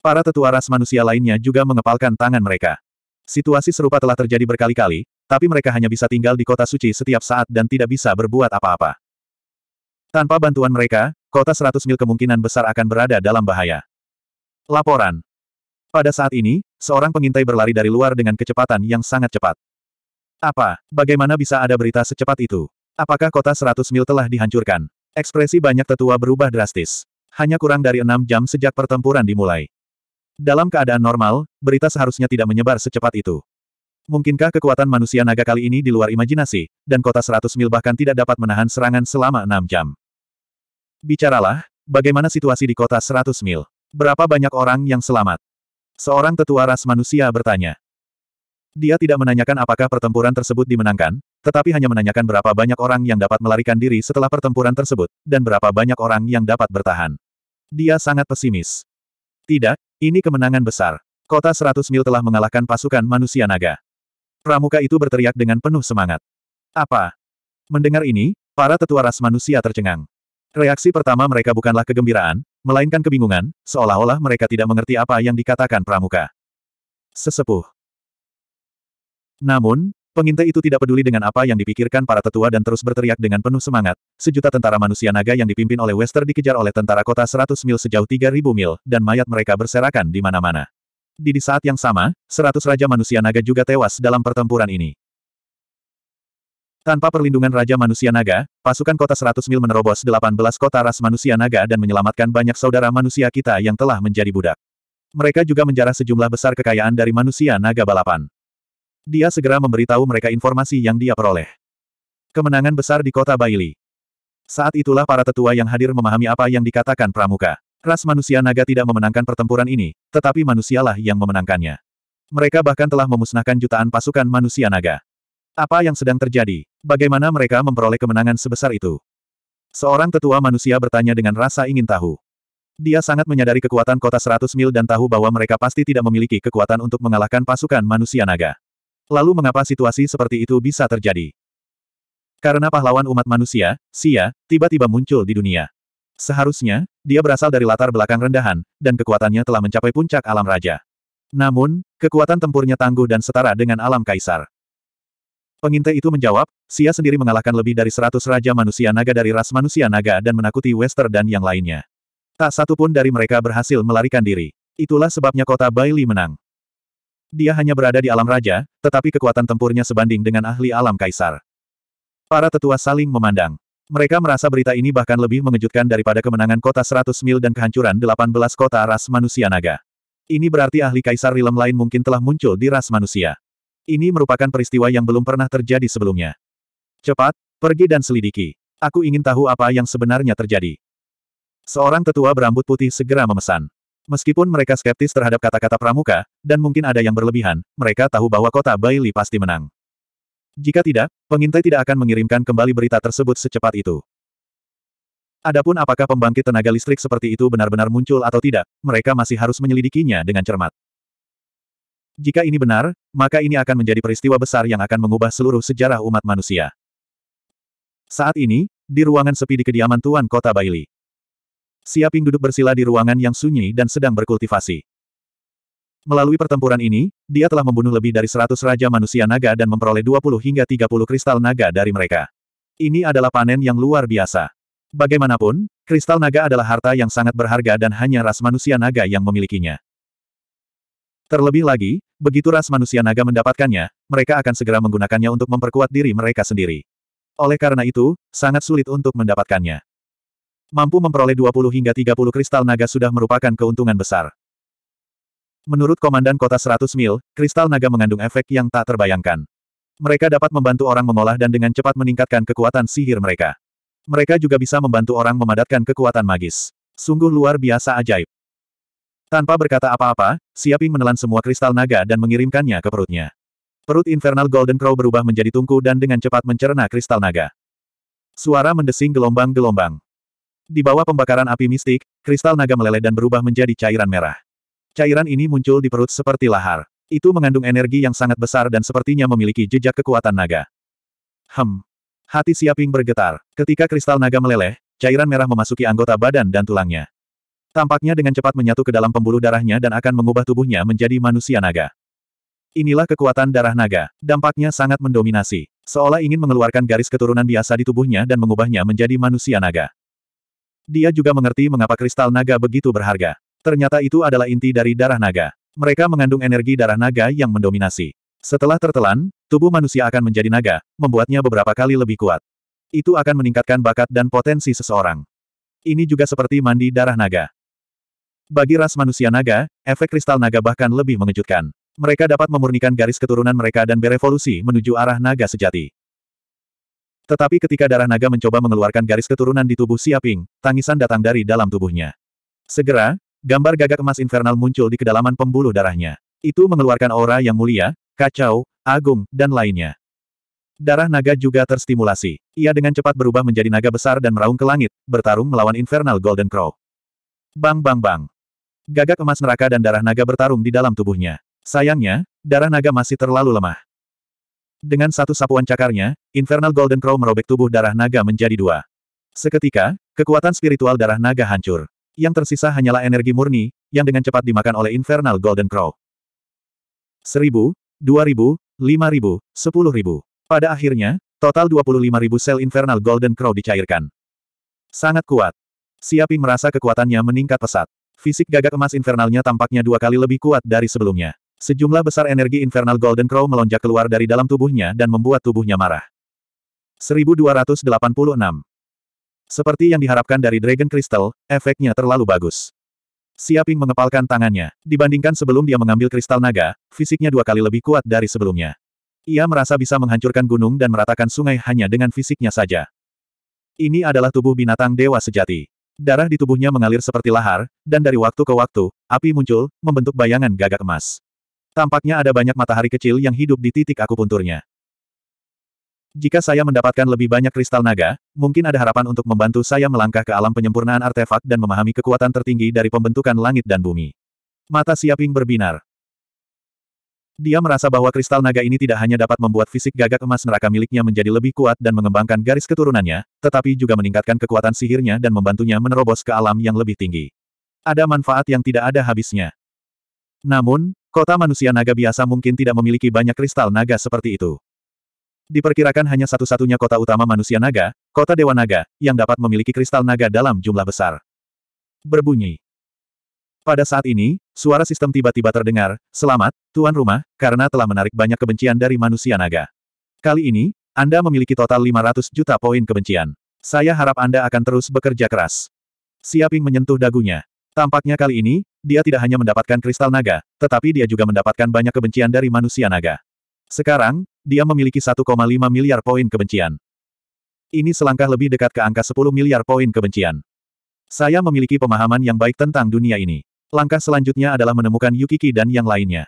Para tetua ras manusia lainnya juga mengepalkan tangan mereka. Situasi serupa telah terjadi berkali-kali, tapi mereka hanya bisa tinggal di kota suci setiap saat dan tidak bisa berbuat apa-apa. Tanpa bantuan mereka, kota 100 mil kemungkinan besar akan berada dalam bahaya. Laporan. Pada saat ini, seorang pengintai berlari dari luar dengan kecepatan yang sangat cepat. Apa, bagaimana bisa ada berita secepat itu? Apakah kota 100 mil telah dihancurkan? Ekspresi banyak tetua berubah drastis. Hanya kurang dari enam jam sejak pertempuran dimulai. Dalam keadaan normal, berita seharusnya tidak menyebar secepat itu. Mungkinkah kekuatan manusia naga kali ini di luar imajinasi, dan kota 100 mil bahkan tidak dapat menahan serangan selama enam jam? Bicaralah, bagaimana situasi di kota 100 mil? Berapa banyak orang yang selamat? Seorang tetua ras manusia bertanya. Dia tidak menanyakan apakah pertempuran tersebut dimenangkan, tetapi hanya menanyakan berapa banyak orang yang dapat melarikan diri setelah pertempuran tersebut, dan berapa banyak orang yang dapat bertahan. Dia sangat pesimis. Tidak, ini kemenangan besar. Kota seratus mil telah mengalahkan pasukan manusia naga. Pramuka itu berteriak dengan penuh semangat. Apa? Mendengar ini, para tetua ras manusia tercengang. Reaksi pertama mereka bukanlah kegembiraan, melainkan kebingungan, seolah-olah mereka tidak mengerti apa yang dikatakan pramuka. Sesepuh. Namun, pengintai itu tidak peduli dengan apa yang dipikirkan para tetua dan terus berteriak dengan penuh semangat. Sejuta tentara manusia naga yang dipimpin oleh Wester dikejar oleh tentara kota 100 mil sejauh 3000 mil, dan mayat mereka berserakan di mana-mana. Di, di saat yang sama, 100 raja manusia naga juga tewas dalam pertempuran ini. Tanpa perlindungan Raja Manusia Naga, pasukan kota 100 mil menerobos 18 kota ras manusia naga dan menyelamatkan banyak saudara manusia kita yang telah menjadi budak. Mereka juga menjarah sejumlah besar kekayaan dari manusia naga balapan. Dia segera memberitahu mereka informasi yang dia peroleh. Kemenangan besar di kota Baili. Saat itulah para tetua yang hadir memahami apa yang dikatakan pramuka. Ras manusia naga tidak memenangkan pertempuran ini, tetapi manusialah yang memenangkannya. Mereka bahkan telah memusnahkan jutaan pasukan manusia naga. Apa yang sedang terjadi? Bagaimana mereka memperoleh kemenangan sebesar itu? Seorang tetua manusia bertanya dengan rasa ingin tahu. Dia sangat menyadari kekuatan kota 100 mil dan tahu bahwa mereka pasti tidak memiliki kekuatan untuk mengalahkan pasukan manusia naga. Lalu mengapa situasi seperti itu bisa terjadi? Karena pahlawan umat manusia, Sia, tiba-tiba muncul di dunia. Seharusnya, dia berasal dari latar belakang rendahan, dan kekuatannya telah mencapai puncak alam raja. Namun, kekuatan tempurnya tangguh dan setara dengan alam kaisar. Pengintai itu menjawab, Sia sendiri mengalahkan lebih dari seratus raja manusia naga dari ras manusia naga dan menakuti Wester dan yang lainnya. Tak satu pun dari mereka berhasil melarikan diri. Itulah sebabnya kota Bailey menang. Dia hanya berada di alam raja, tetapi kekuatan tempurnya sebanding dengan ahli alam kaisar. Para tetua saling memandang. Mereka merasa berita ini bahkan lebih mengejutkan daripada kemenangan kota 100 mil dan kehancuran 18 kota ras manusia naga. Ini berarti ahli kaisar rilem lain mungkin telah muncul di ras manusia. Ini merupakan peristiwa yang belum pernah terjadi sebelumnya. Cepat, pergi dan selidiki. Aku ingin tahu apa yang sebenarnya terjadi. Seorang tetua berambut putih segera memesan. Meskipun mereka skeptis terhadap kata-kata pramuka, dan mungkin ada yang berlebihan, mereka tahu bahwa kota Bailey pasti menang. Jika tidak, pengintai tidak akan mengirimkan kembali berita tersebut secepat itu. Adapun apakah pembangkit tenaga listrik seperti itu benar-benar muncul atau tidak, mereka masih harus menyelidikinya dengan cermat. Jika ini benar, maka ini akan menjadi peristiwa besar yang akan mengubah seluruh sejarah umat manusia. Saat ini, di ruangan sepi di kediaman Tuan Kota Bailey. Siaping duduk bersila di ruangan yang sunyi dan sedang berkultivasi. Melalui pertempuran ini, dia telah membunuh lebih dari 100 raja manusia naga dan memperoleh 20 hingga 30 kristal naga dari mereka. Ini adalah panen yang luar biasa. Bagaimanapun, kristal naga adalah harta yang sangat berharga dan hanya ras manusia naga yang memilikinya. Terlebih lagi, begitu ras manusia naga mendapatkannya, mereka akan segera menggunakannya untuk memperkuat diri mereka sendiri. Oleh karena itu, sangat sulit untuk mendapatkannya. Mampu memperoleh 20 hingga 30 kristal naga sudah merupakan keuntungan besar. Menurut Komandan Kota 100 Mil, kristal naga mengandung efek yang tak terbayangkan. Mereka dapat membantu orang mengolah dan dengan cepat meningkatkan kekuatan sihir mereka. Mereka juga bisa membantu orang memadatkan kekuatan magis. Sungguh luar biasa ajaib. Tanpa berkata apa-apa, Siaping menelan semua kristal naga dan mengirimkannya ke perutnya. Perut infernal Golden Crow berubah menjadi tungku dan dengan cepat mencerna kristal naga. Suara mendesing gelombang-gelombang. Di bawah pembakaran api mistik, kristal naga meleleh dan berubah menjadi cairan merah. Cairan ini muncul di perut seperti lahar. Itu mengandung energi yang sangat besar dan sepertinya memiliki jejak kekuatan naga. Hem. Hati Siaping bergetar. Ketika kristal naga meleleh, cairan merah memasuki anggota badan dan tulangnya. Tampaknya dengan cepat menyatu ke dalam pembuluh darahnya dan akan mengubah tubuhnya menjadi manusia naga. Inilah kekuatan darah naga. Dampaknya sangat mendominasi. Seolah ingin mengeluarkan garis keturunan biasa di tubuhnya dan mengubahnya menjadi manusia naga. Dia juga mengerti mengapa kristal naga begitu berharga. Ternyata itu adalah inti dari darah naga. Mereka mengandung energi darah naga yang mendominasi. Setelah tertelan, tubuh manusia akan menjadi naga, membuatnya beberapa kali lebih kuat. Itu akan meningkatkan bakat dan potensi seseorang. Ini juga seperti mandi darah naga. Bagi ras manusia naga, efek kristal naga bahkan lebih mengejutkan. Mereka dapat memurnikan garis keturunan mereka dan berevolusi menuju arah naga sejati. Tetapi ketika darah naga mencoba mengeluarkan garis keturunan di tubuh Siaping, tangisan datang dari dalam tubuhnya. Segera, gambar gagak emas infernal muncul di kedalaman pembuluh darahnya. Itu mengeluarkan aura yang mulia, kacau, agung, dan lainnya. Darah naga juga terstimulasi. Ia dengan cepat berubah menjadi naga besar dan meraung ke langit, bertarung melawan infernal Golden Crow. Bang bang bang. Gagak emas neraka dan darah naga bertarung di dalam tubuhnya. Sayangnya, darah naga masih terlalu lemah. Dengan satu sapuan cakarnya, Infernal Golden Crow merobek tubuh darah naga menjadi dua. Seketika, kekuatan spiritual darah naga hancur. Yang tersisa hanyalah energi murni, yang dengan cepat dimakan oleh Infernal Golden Crow. Seribu, dua ribu, lima ribu, sepuluh ribu. Pada akhirnya, total dua ribu sel Infernal Golden Crow dicairkan. Sangat kuat. Siapi merasa kekuatannya meningkat pesat. Fisik gagak emas infernalnya tampaknya dua kali lebih kuat dari sebelumnya. Sejumlah besar energi infernal Golden Crow melonjak keluar dari dalam tubuhnya dan membuat tubuhnya marah. 1286. Seperti yang diharapkan dari Dragon Crystal, efeknya terlalu bagus. Siaping mengepalkan tangannya. Dibandingkan sebelum dia mengambil kristal naga, fisiknya dua kali lebih kuat dari sebelumnya. Ia merasa bisa menghancurkan gunung dan meratakan sungai hanya dengan fisiknya saja. Ini adalah tubuh binatang dewa sejati. Darah di tubuhnya mengalir seperti lahar, dan dari waktu ke waktu, api muncul, membentuk bayangan gagak emas. Tampaknya ada banyak matahari kecil yang hidup di titik akupunturnya. Jika saya mendapatkan lebih banyak kristal naga, mungkin ada harapan untuk membantu saya melangkah ke alam penyempurnaan artefak dan memahami kekuatan tertinggi dari pembentukan langit dan bumi. Mata Siaping berbinar. Dia merasa bahwa kristal naga ini tidak hanya dapat membuat fisik gagak emas neraka miliknya menjadi lebih kuat dan mengembangkan garis keturunannya, tetapi juga meningkatkan kekuatan sihirnya dan membantunya menerobos ke alam yang lebih tinggi. Ada manfaat yang tidak ada habisnya. Namun, Kota manusia naga biasa mungkin tidak memiliki banyak kristal naga seperti itu. Diperkirakan hanya satu-satunya kota utama manusia naga, kota dewa naga, yang dapat memiliki kristal naga dalam jumlah besar. Berbunyi. Pada saat ini, suara sistem tiba-tiba terdengar, selamat, tuan rumah, karena telah menarik banyak kebencian dari manusia naga. Kali ini, Anda memiliki total 500 juta poin kebencian. Saya harap Anda akan terus bekerja keras. Siaping menyentuh dagunya. Tampaknya kali ini, dia tidak hanya mendapatkan kristal naga, tetapi dia juga mendapatkan banyak kebencian dari manusia naga. Sekarang, dia memiliki 1,5 miliar poin kebencian. Ini selangkah lebih dekat ke angka 10 miliar poin kebencian. Saya memiliki pemahaman yang baik tentang dunia ini. Langkah selanjutnya adalah menemukan Yukiki dan yang lainnya.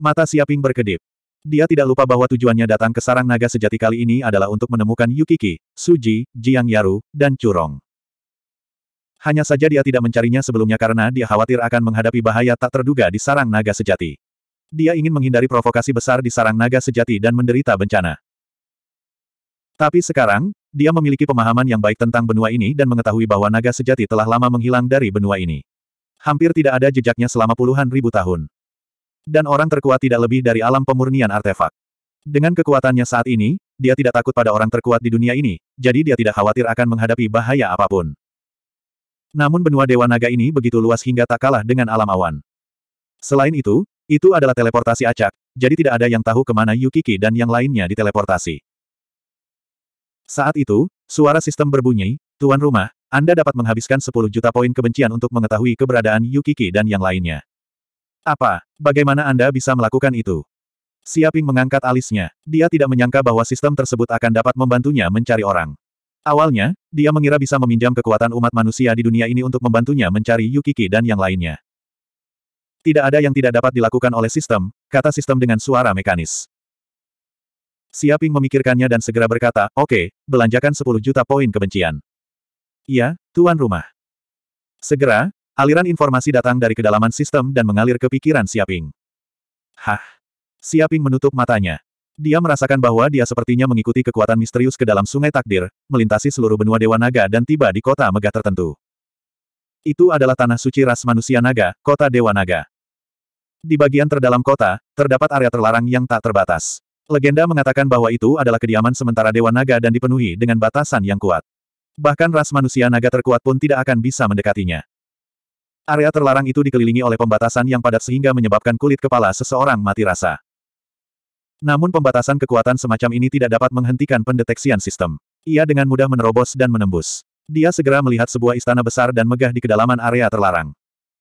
Mata Siaping berkedip. Dia tidak lupa bahwa tujuannya datang ke sarang naga sejati kali ini adalah untuk menemukan Yukiki, Suji, Jiang Yaru, dan Curong. Hanya saja dia tidak mencarinya sebelumnya karena dia khawatir akan menghadapi bahaya tak terduga di sarang naga sejati. Dia ingin menghindari provokasi besar di sarang naga sejati dan menderita bencana. Tapi sekarang, dia memiliki pemahaman yang baik tentang benua ini dan mengetahui bahwa naga sejati telah lama menghilang dari benua ini. Hampir tidak ada jejaknya selama puluhan ribu tahun. Dan orang terkuat tidak lebih dari alam pemurnian artefak. Dengan kekuatannya saat ini, dia tidak takut pada orang terkuat di dunia ini, jadi dia tidak khawatir akan menghadapi bahaya apapun. Namun benua Dewa Naga ini begitu luas hingga tak kalah dengan alam awan. Selain itu, itu adalah teleportasi acak, jadi tidak ada yang tahu kemana Yukiki dan yang lainnya diteleportasi. Saat itu, suara sistem berbunyi, Tuan Rumah, Anda dapat menghabiskan 10 juta poin kebencian untuk mengetahui keberadaan Yukiki dan yang lainnya. Apa? Bagaimana Anda bisa melakukan itu? Siaping mengangkat alisnya. Dia tidak menyangka bahwa sistem tersebut akan dapat membantunya mencari orang. Awalnya, dia mengira bisa meminjam kekuatan umat manusia di dunia ini untuk membantunya mencari Yukiki dan yang lainnya. Tidak ada yang tidak dapat dilakukan oleh sistem, kata sistem dengan suara mekanis. Siaping memikirkannya dan segera berkata, oke, okay, belanjakan 10 juta poin kebencian. Iya, tuan rumah. Segera, aliran informasi datang dari kedalaman sistem dan mengalir ke pikiran Siaping. Hah? Siaping menutup matanya. Dia merasakan bahwa dia sepertinya mengikuti kekuatan misterius ke dalam sungai takdir, melintasi seluruh benua Dewa Naga dan tiba di kota megah tertentu. Itu adalah tanah suci ras manusia naga, kota Dewa Naga. Di bagian terdalam kota, terdapat area terlarang yang tak terbatas. Legenda mengatakan bahwa itu adalah kediaman sementara Dewa Naga dan dipenuhi dengan batasan yang kuat. Bahkan ras manusia naga terkuat pun tidak akan bisa mendekatinya. Area terlarang itu dikelilingi oleh pembatasan yang padat sehingga menyebabkan kulit kepala seseorang mati rasa. Namun pembatasan kekuatan semacam ini tidak dapat menghentikan pendeteksian sistem. Ia dengan mudah menerobos dan menembus. Dia segera melihat sebuah istana besar dan megah di kedalaman area terlarang.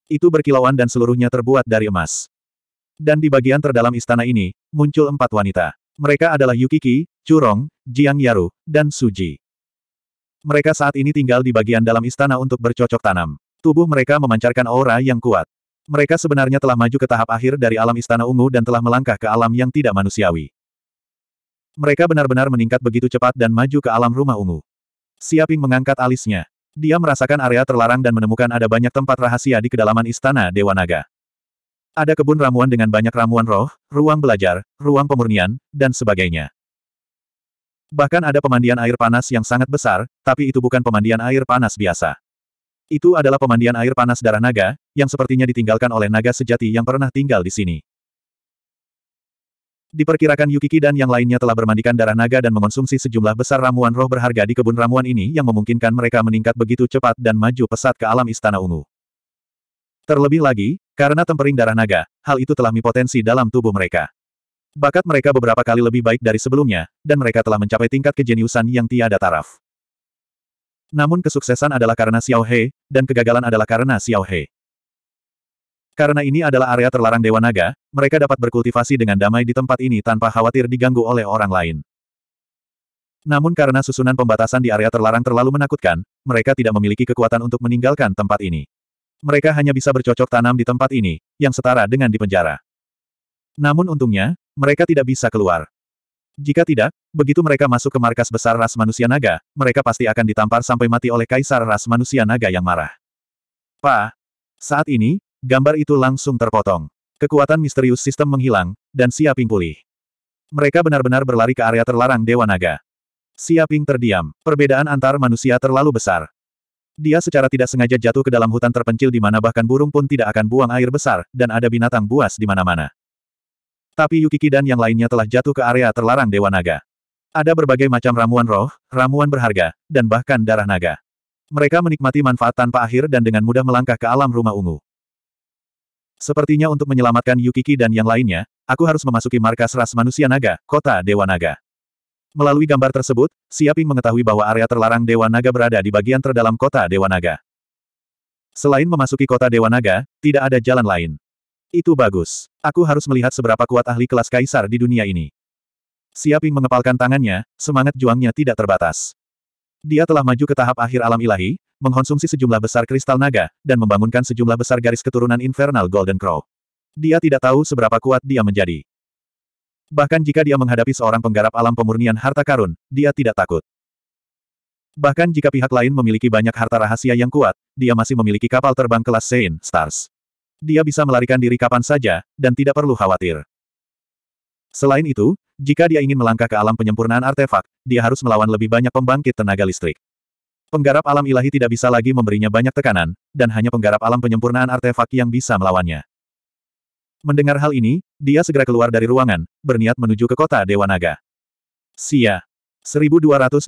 Itu berkilauan dan seluruhnya terbuat dari emas. Dan di bagian terdalam istana ini, muncul empat wanita. Mereka adalah Yukiki, Curong, Jiang Yaru, dan Suji. Mereka saat ini tinggal di bagian dalam istana untuk bercocok tanam. Tubuh mereka memancarkan aura yang kuat. Mereka sebenarnya telah maju ke tahap akhir dari alam Istana Ungu dan telah melangkah ke alam yang tidak manusiawi. Mereka benar-benar meningkat begitu cepat dan maju ke alam rumah ungu. Siaping mengangkat alisnya. Dia merasakan area terlarang dan menemukan ada banyak tempat rahasia di kedalaman Istana Dewa Naga. Ada kebun ramuan dengan banyak ramuan roh, ruang belajar, ruang pemurnian, dan sebagainya. Bahkan ada pemandian air panas yang sangat besar, tapi itu bukan pemandian air panas biasa. Itu adalah pemandian air panas darah naga, yang sepertinya ditinggalkan oleh naga sejati yang pernah tinggal di sini. Diperkirakan Yukiki dan yang lainnya telah bermandikan darah naga dan mengonsumsi sejumlah besar ramuan roh berharga di kebun ramuan ini yang memungkinkan mereka meningkat begitu cepat dan maju pesat ke alam Istana Ungu. Terlebih lagi, karena tempering darah naga, hal itu telah potensi dalam tubuh mereka. Bakat mereka beberapa kali lebih baik dari sebelumnya, dan mereka telah mencapai tingkat kejeniusan yang tiada taraf. Namun kesuksesan adalah karena Xiao He, dan kegagalan adalah karena Xiao He. Karena ini adalah area terlarang Dewa Naga, mereka dapat berkultivasi dengan damai di tempat ini tanpa khawatir diganggu oleh orang lain. Namun karena susunan pembatasan di area terlarang terlalu menakutkan, mereka tidak memiliki kekuatan untuk meninggalkan tempat ini. Mereka hanya bisa bercocok tanam di tempat ini, yang setara dengan di penjara. Namun untungnya, mereka tidak bisa keluar. Jika tidak, begitu mereka masuk ke markas besar ras manusia naga, mereka pasti akan ditampar sampai mati oleh kaisar ras manusia naga yang marah. Pa. Saat ini, gambar itu langsung terpotong. Kekuatan misterius sistem menghilang, dan Siaping pulih. Mereka benar-benar berlari ke area terlarang Dewa Naga. Siaping terdiam. Perbedaan antar manusia terlalu besar. Dia secara tidak sengaja jatuh ke dalam hutan terpencil di mana bahkan burung pun tidak akan buang air besar, dan ada binatang buas di mana-mana. Tapi Yukiki dan yang lainnya telah jatuh ke area terlarang Dewa Naga. Ada berbagai macam ramuan roh, ramuan berharga, dan bahkan darah naga. Mereka menikmati manfaat tanpa akhir dan dengan mudah melangkah ke alam rumah ungu. Sepertinya untuk menyelamatkan Yukiki dan yang lainnya, aku harus memasuki markas ras manusia naga, kota Dewa Naga. Melalui gambar tersebut, Siaping mengetahui bahwa area terlarang Dewa Naga berada di bagian terdalam kota Dewa Naga. Selain memasuki kota Dewa Naga, tidak ada jalan lain. Itu bagus. Aku harus melihat seberapa kuat ahli kelas kaisar di dunia ini. Siaping mengepalkan tangannya, semangat juangnya tidak terbatas. Dia telah maju ke tahap akhir alam ilahi, mengkonsumsi sejumlah besar kristal naga, dan membangunkan sejumlah besar garis keturunan Infernal Golden Crow. Dia tidak tahu seberapa kuat dia menjadi. Bahkan jika dia menghadapi seorang penggarap alam pemurnian harta karun, dia tidak takut. Bahkan jika pihak lain memiliki banyak harta rahasia yang kuat, dia masih memiliki kapal terbang kelas Sein Stars. Dia bisa melarikan diri kapan saja, dan tidak perlu khawatir. Selain itu, jika dia ingin melangkah ke alam penyempurnaan artefak, dia harus melawan lebih banyak pembangkit tenaga listrik. Penggarap alam ilahi tidak bisa lagi memberinya banyak tekanan, dan hanya penggarap alam penyempurnaan artefak yang bisa melawannya. Mendengar hal ini, dia segera keluar dari ruangan, berniat menuju ke kota Dewa Naga. Sia. 1287.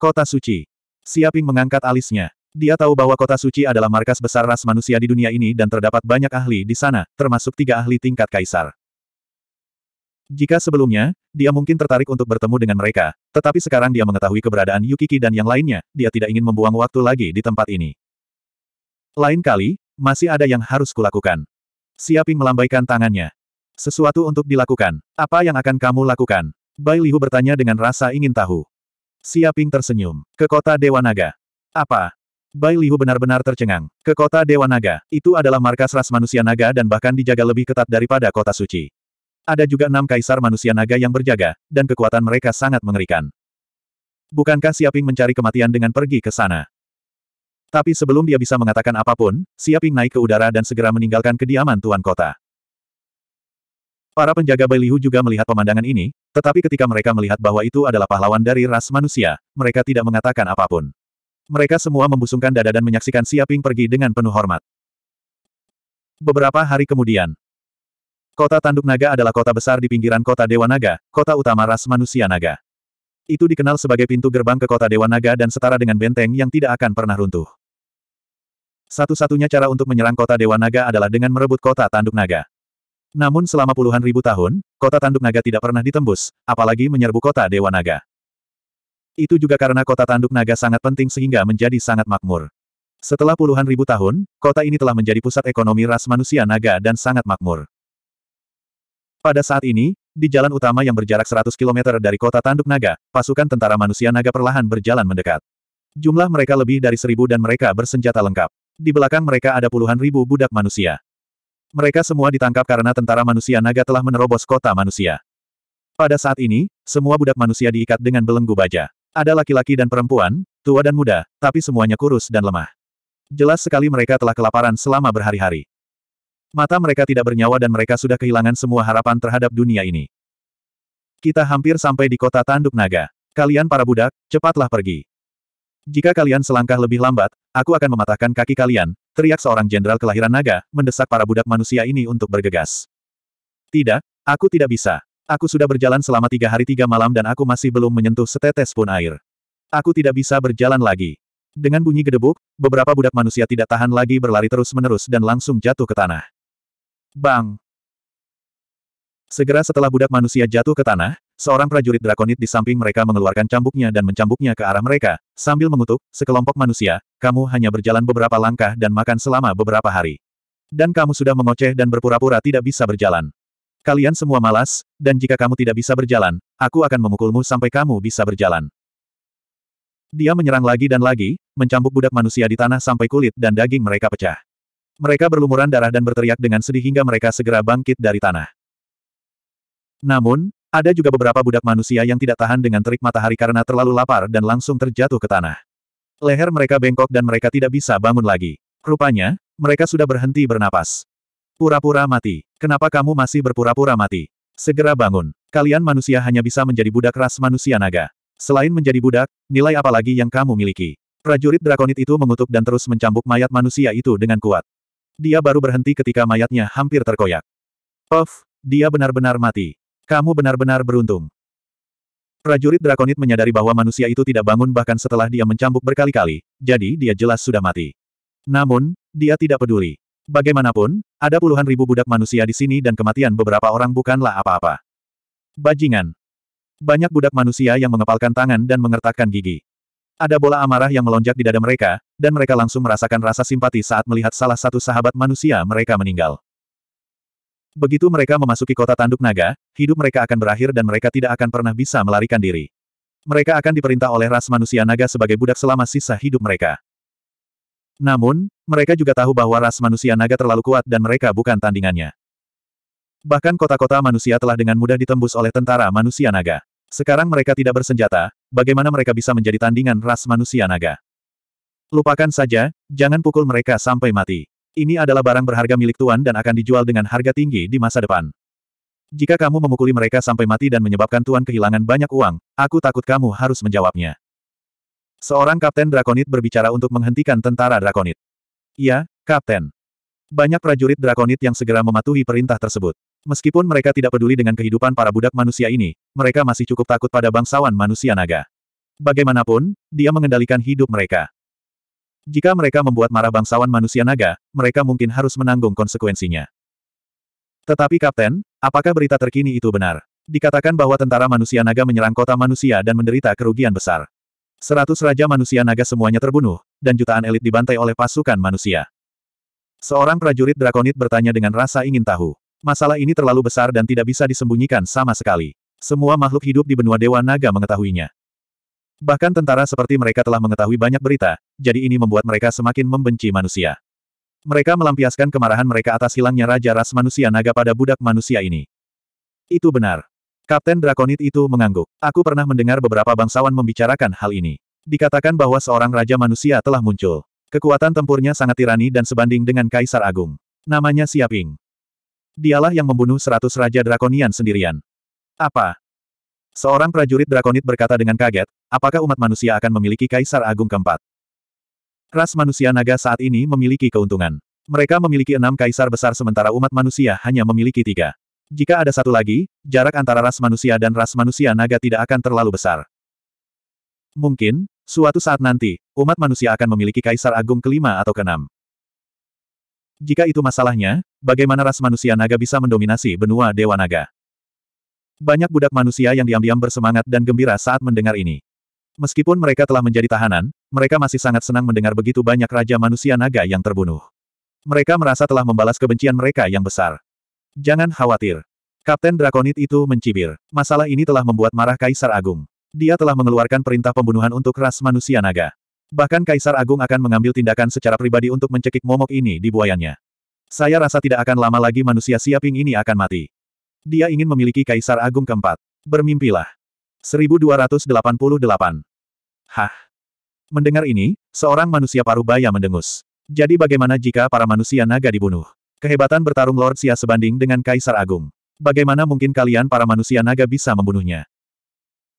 Kota Suci. Siaping mengangkat alisnya. Dia tahu bahwa kota suci adalah markas besar ras manusia di dunia ini dan terdapat banyak ahli di sana, termasuk tiga ahli tingkat kaisar. Jika sebelumnya, dia mungkin tertarik untuk bertemu dengan mereka, tetapi sekarang dia mengetahui keberadaan Yukiki dan yang lainnya, dia tidak ingin membuang waktu lagi di tempat ini. Lain kali, masih ada yang harus kulakukan. Siaping melambaikan tangannya. Sesuatu untuk dilakukan. Apa yang akan kamu lakukan? Bai Lihu bertanya dengan rasa ingin tahu. Siaping tersenyum. Ke kota Dewa Naga. Apa? Bai Lihu benar-benar tercengang. Ke kota Dewa Naga, itu adalah markas ras manusia naga dan bahkan dijaga lebih ketat daripada kota suci. Ada juga enam kaisar manusia naga yang berjaga, dan kekuatan mereka sangat mengerikan. Bukankah Siaping mencari kematian dengan pergi ke sana? Tapi sebelum dia bisa mengatakan apapun, Siaping naik ke udara dan segera meninggalkan kediaman Tuan Kota. Para penjaga Bai Lihu juga melihat pemandangan ini, tetapi ketika mereka melihat bahwa itu adalah pahlawan dari ras manusia, mereka tidak mengatakan apapun. Mereka semua membusungkan dada dan menyaksikan Siaping pergi dengan penuh hormat. Beberapa hari kemudian, kota Tanduk Naga adalah kota besar di pinggiran kota Dewa Naga, kota utama ras manusia naga. Itu dikenal sebagai pintu gerbang ke kota Dewa Naga dan setara dengan benteng yang tidak akan pernah runtuh. Satu-satunya cara untuk menyerang kota Dewa Naga adalah dengan merebut kota Tanduk Naga. Namun selama puluhan ribu tahun, kota Tanduk Naga tidak pernah ditembus, apalagi menyerbu kota Dewa Naga. Itu juga karena kota tanduk naga sangat penting sehingga menjadi sangat makmur. Setelah puluhan ribu tahun, kota ini telah menjadi pusat ekonomi ras manusia naga dan sangat makmur. Pada saat ini, di jalan utama yang berjarak 100 km dari kota tanduk naga, pasukan tentara manusia naga perlahan berjalan mendekat. Jumlah mereka lebih dari seribu dan mereka bersenjata lengkap. Di belakang mereka ada puluhan ribu budak manusia. Mereka semua ditangkap karena tentara manusia naga telah menerobos kota manusia. Pada saat ini, semua budak manusia diikat dengan belenggu baja. Ada laki-laki dan perempuan, tua dan muda, tapi semuanya kurus dan lemah. Jelas sekali mereka telah kelaparan selama berhari-hari. Mata mereka tidak bernyawa dan mereka sudah kehilangan semua harapan terhadap dunia ini. Kita hampir sampai di kota Tanduk Naga. Kalian para budak, cepatlah pergi. Jika kalian selangkah lebih lambat, aku akan mematahkan kaki kalian, teriak seorang jenderal kelahiran naga, mendesak para budak manusia ini untuk bergegas. Tidak, aku tidak bisa. Aku sudah berjalan selama tiga hari tiga malam dan aku masih belum menyentuh setetes pun air. Aku tidak bisa berjalan lagi. Dengan bunyi gedebuk, beberapa budak manusia tidak tahan lagi berlari terus-menerus dan langsung jatuh ke tanah. Bang! Segera setelah budak manusia jatuh ke tanah, Seorang prajurit drakonit di samping mereka mengeluarkan cambuknya dan mencambuknya ke arah mereka, sambil mengutuk, sekelompok manusia, kamu hanya berjalan beberapa langkah dan makan selama beberapa hari. Dan kamu sudah mengoceh dan berpura-pura tidak bisa berjalan. Kalian semua malas, dan jika kamu tidak bisa berjalan, aku akan memukulmu sampai kamu bisa berjalan. Dia menyerang lagi dan lagi, mencambuk budak manusia di tanah sampai kulit dan daging mereka pecah. Mereka berlumuran darah dan berteriak dengan sedih hingga mereka segera bangkit dari tanah. Namun, ada juga beberapa budak manusia yang tidak tahan dengan terik matahari karena terlalu lapar dan langsung terjatuh ke tanah. Leher mereka bengkok dan mereka tidak bisa bangun lagi. Rupanya, mereka sudah berhenti bernapas. Pura-pura mati. Kenapa kamu masih berpura-pura mati? Segera bangun. Kalian manusia hanya bisa menjadi budak ras manusia naga. Selain menjadi budak, nilai apa lagi yang kamu miliki? Prajurit drakonit itu mengutuk dan terus mencambuk mayat manusia itu dengan kuat. Dia baru berhenti ketika mayatnya hampir terkoyak. Puff, dia benar-benar mati. Kamu benar-benar beruntung. Prajurit drakonit menyadari bahwa manusia itu tidak bangun bahkan setelah dia mencambuk berkali-kali, jadi dia jelas sudah mati. Namun, dia tidak peduli. Bagaimanapun, ada puluhan ribu budak manusia di sini dan kematian beberapa orang bukanlah apa-apa. Bajingan. Banyak budak manusia yang mengepalkan tangan dan mengertakkan gigi. Ada bola amarah yang melonjak di dada mereka, dan mereka langsung merasakan rasa simpati saat melihat salah satu sahabat manusia mereka meninggal. Begitu mereka memasuki kota tanduk naga, hidup mereka akan berakhir dan mereka tidak akan pernah bisa melarikan diri. Mereka akan diperintah oleh ras manusia naga sebagai budak selama sisa hidup mereka. Namun, mereka juga tahu bahwa ras manusia naga terlalu kuat dan mereka bukan tandingannya. Bahkan kota-kota manusia telah dengan mudah ditembus oleh tentara manusia naga. Sekarang mereka tidak bersenjata, bagaimana mereka bisa menjadi tandingan ras manusia naga? Lupakan saja, jangan pukul mereka sampai mati. Ini adalah barang berharga milik Tuan dan akan dijual dengan harga tinggi di masa depan. Jika kamu memukuli mereka sampai mati dan menyebabkan Tuan kehilangan banyak uang, aku takut kamu harus menjawabnya. Seorang Kapten Drakonit berbicara untuk menghentikan tentara Drakonit. Ya, Kapten. Banyak prajurit Drakonit yang segera mematuhi perintah tersebut. Meskipun mereka tidak peduli dengan kehidupan para budak manusia ini, mereka masih cukup takut pada bangsawan manusia naga. Bagaimanapun, dia mengendalikan hidup mereka. Jika mereka membuat marah bangsawan manusia naga, mereka mungkin harus menanggung konsekuensinya. Tetapi Kapten, apakah berita terkini itu benar? Dikatakan bahwa tentara manusia naga menyerang kota manusia dan menderita kerugian besar. Seratus raja manusia naga semuanya terbunuh, dan jutaan elit dibantai oleh pasukan manusia. Seorang prajurit drakonit bertanya dengan rasa ingin tahu. Masalah ini terlalu besar dan tidak bisa disembunyikan sama sekali. Semua makhluk hidup di benua Dewa Naga mengetahuinya. Bahkan tentara seperti mereka telah mengetahui banyak berita, jadi ini membuat mereka semakin membenci manusia. Mereka melampiaskan kemarahan mereka atas hilangnya Raja Ras Manusia Naga pada budak manusia ini. Itu benar. Kapten Drakonit itu mengangguk. Aku pernah mendengar beberapa bangsawan membicarakan hal ini. Dikatakan bahwa seorang raja manusia telah muncul. Kekuatan tempurnya sangat tirani dan sebanding dengan Kaisar Agung. Namanya Siaping. Dialah yang membunuh seratus raja drakonian sendirian. Apa? Seorang prajurit drakonit berkata dengan kaget, apakah umat manusia akan memiliki Kaisar Agung keempat? Ras manusia naga saat ini memiliki keuntungan. Mereka memiliki enam kaisar besar sementara umat manusia hanya memiliki tiga. Jika ada satu lagi, jarak antara ras manusia dan ras manusia naga tidak akan terlalu besar. Mungkin, suatu saat nanti, umat manusia akan memiliki kaisar agung kelima atau keenam. Jika itu masalahnya, bagaimana ras manusia naga bisa mendominasi benua Dewa Naga? Banyak budak manusia yang diam-diam bersemangat dan gembira saat mendengar ini. Meskipun mereka telah menjadi tahanan, mereka masih sangat senang mendengar begitu banyak raja manusia naga yang terbunuh. Mereka merasa telah membalas kebencian mereka yang besar. Jangan khawatir. Kapten Drakonit itu mencibir. Masalah ini telah membuat marah Kaisar Agung. Dia telah mengeluarkan perintah pembunuhan untuk ras manusia naga. Bahkan Kaisar Agung akan mengambil tindakan secara pribadi untuk mencekik momok ini di buayanya. Saya rasa tidak akan lama lagi manusia siaping ini akan mati. Dia ingin memiliki Kaisar Agung keempat. Bermimpilah. 1288. Hah. Mendengar ini, seorang manusia paruh baya mendengus. Jadi bagaimana jika para manusia naga dibunuh? Kehebatan bertarung Lord Xia sebanding dengan Kaisar Agung. Bagaimana mungkin kalian para manusia naga bisa membunuhnya?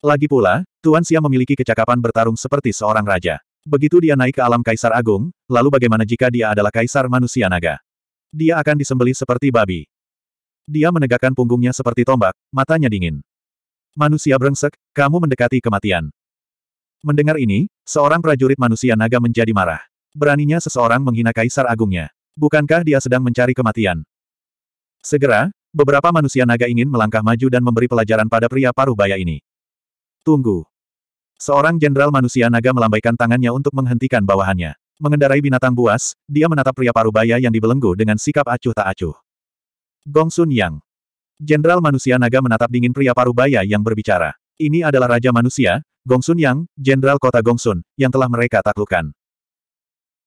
Lagi pula, Tuan Xia memiliki kecakapan bertarung seperti seorang raja. Begitu dia naik ke alam Kaisar Agung, lalu bagaimana jika dia adalah Kaisar Manusia Naga? Dia akan disembelih seperti babi. Dia menegakkan punggungnya seperti tombak, matanya dingin. Manusia brengsek, kamu mendekati kematian. Mendengar ini, seorang prajurit manusia naga menjadi marah. Beraninya seseorang menghina Kaisar Agungnya. Bukankah dia sedang mencari kematian? Segera, beberapa manusia naga ingin melangkah maju dan memberi pelajaran pada pria paruh baya ini. Tunggu. Seorang jenderal manusia naga melambaikan tangannya untuk menghentikan bawahannya. Mengendarai binatang buas, dia menatap pria paruh baya yang dibelenggu dengan sikap acuh tak acuh. Gong Sun Yang. Jenderal manusia naga menatap dingin pria paruh baya yang berbicara. Ini adalah Raja Manusia, Gong Sun Yang, Jenderal Kota Gong Sun, yang telah mereka taklukan.